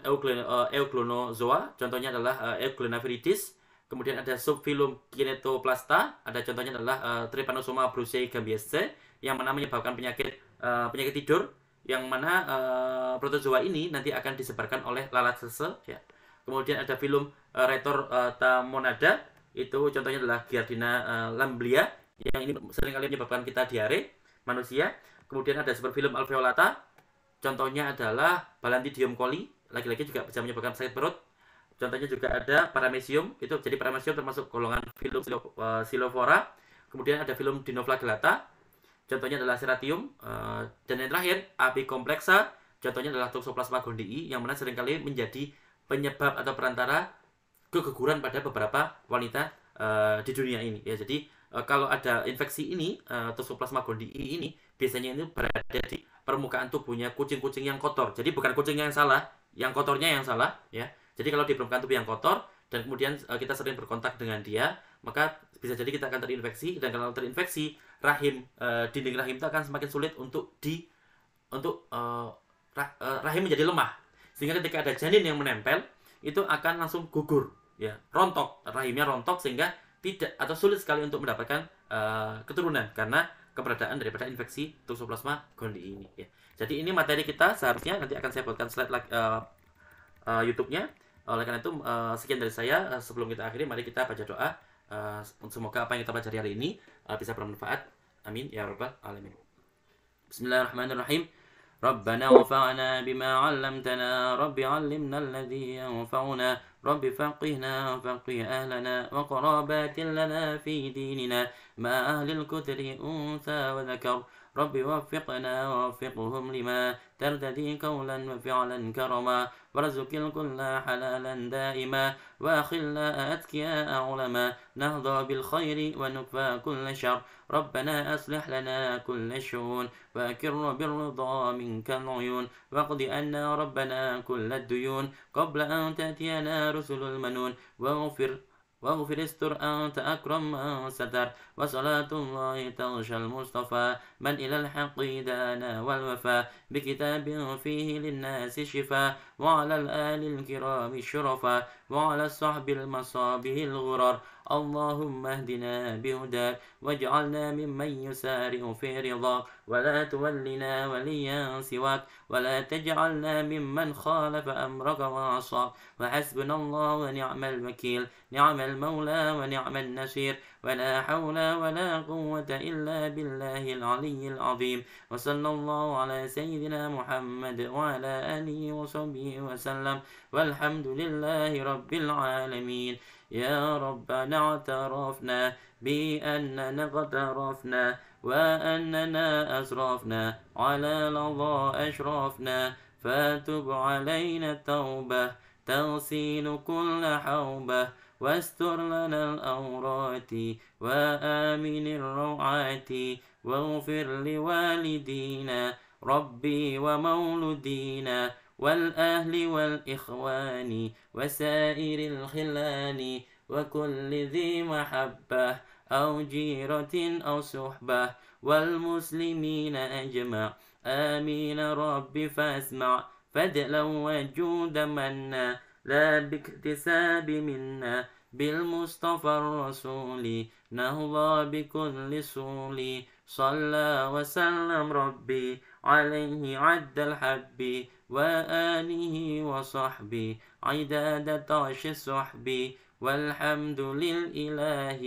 Euglenozoa, uh, contohnya adalah uh, Euglenaviridis. Kemudian ada subfilum Kinetoplasta, ada contohnya adalah uh, Trypanosoma brucei gambiense yang mana menyebabkan penyakit uh, penyakit tidur yang mana uh, protozoa ini nanti akan disebarkan oleh lalat sese ya. Kemudian ada film uh, eh, Retor uh, Tamonada itu contohnya adalah Giardina uh, lamblia yang ini seringkali menyebabkan kita diare manusia. Kemudian ada super film alveolata contohnya adalah Balantidium coli lagi-lagi juga bisa menyebabkan sakit perut. Contohnya juga ada paramecium itu jadi paramecium termasuk golongan film silofora. Kemudian ada film dinoflagellata Contohnya adalah seratium uh, dan yang terakhir api kompleksa. Contohnya adalah Toxoplasma gondii yang mana seringkali menjadi penyebab atau perantara keguguran pada beberapa wanita uh, di dunia ini. Ya, jadi uh, kalau ada infeksi ini uh, Toxoplasma gondii ini biasanya ini berada di permukaan tubuhnya kucing-kucing yang kotor. Jadi bukan kucing yang salah, yang kotornya yang salah, ya. Jadi kalau di permukaan tubuh yang kotor dan kemudian uh, kita sering berkontak dengan dia, maka bisa jadi kita akan terinfeksi dan kalau terinfeksi rahim uh, dinding rahim itu akan semakin sulit untuk di untuk uh, rah, uh, rahim menjadi lemah sehingga ketika ada janin yang menempel itu akan langsung gugur ya rontok rahimnya rontok sehingga tidak atau sulit sekali untuk mendapatkan uh, keturunan karena keberadaan daripada infeksi toxoplasma gondii ini ya jadi ini materi kita seharusnya nanti akan saya buatkan slide uh, uh, YouTube-nya oleh karena itu uh, sekian dari saya uh, sebelum kita akhiri mari kita baca doa uh, semoga apa yang kita pelajari hari ini Ah, bisa bermanfaat amin ya rabbal alamin Bismillahirrahmanirrahim ربنا وفعنا بما علمتنا رب علمنا الذي ينفعنا رب فقهنا فقه أهلنا وقرابات لنا في ديننا ما أهل الكتر أنثى وذكر رب وفقنا ووفقهم لما ترتدي قولا وفعلا كرما وارزق الكل حلالا دائما وأخلاء أتكياء علما نهضى بالخير ونكفى كل شر ربنا أصلح لنا كل الشؤون وأكر بالرضا منك العيون واقض عنا ربنا كل الديون قبل أن تأتينا رسل المنون واغفر واغفر استر أنت أكرم من ستر وصلاة الله تغشى المصطفى من إلى الحق دانا والوفا بكتاب فيه للناس شفاء وعلى الآل الكرام الشرفاء وعلى الصحب المصابه الغرر اللهم اهدنا بهداك واجعلنا ممن يسارع في رضاك ولا تولنا وليا سواك ولا تجعلنا ممن خالف أمرك وعصاك وحسبنا الله ونعم الوكيل نعم المولى ونعم النصير ولا حول ولا قوة إلا بالله العلي العظيم وصلى الله على سيدنا محمد وعلى آله وصحبه وسلم والحمد لله رب العالمين يا ربنا اعترفنا بأننا اقترفنا وأننا أسرفنا على الله أشرفنا فتب علينا التوبة تغسل كل حوبة واستر لنا الأورات وآمن الروعات واغفر لوالدينا ربي ومولدينا والأهل والإخوان وسائر الخلان وكل ذي محبة أو جيرة أو صحبة والمسلمين أجمع آمين ربي فاسمع فدلا وجود منا لا باكتساب منا بالمصطفى الرسول نهضى بكل صولي صلى وسلم ربي عليه عد الحب وآله وصحبي عداد عش صحبي والحمد للإله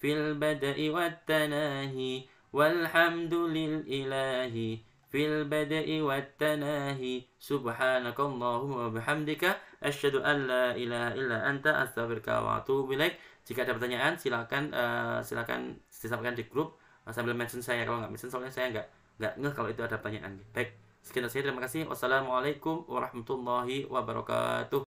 في البدء والتناهي والحمد للإله في البدء والتناهي سبحانك اللهم وبحمدك asyhadu an la ilaha illa anta astaghfiruka wa atubu ilaik. Jika ada pertanyaan silakan uh, silakan disampaikan di grup uh, sambil mention saya kalau nggak mention soalnya saya nggak nggak ngeh kalau itu ada pertanyaan. Baik, sekian dari saya terima kasih. Wassalamualaikum warahmatullahi wabarakatuh.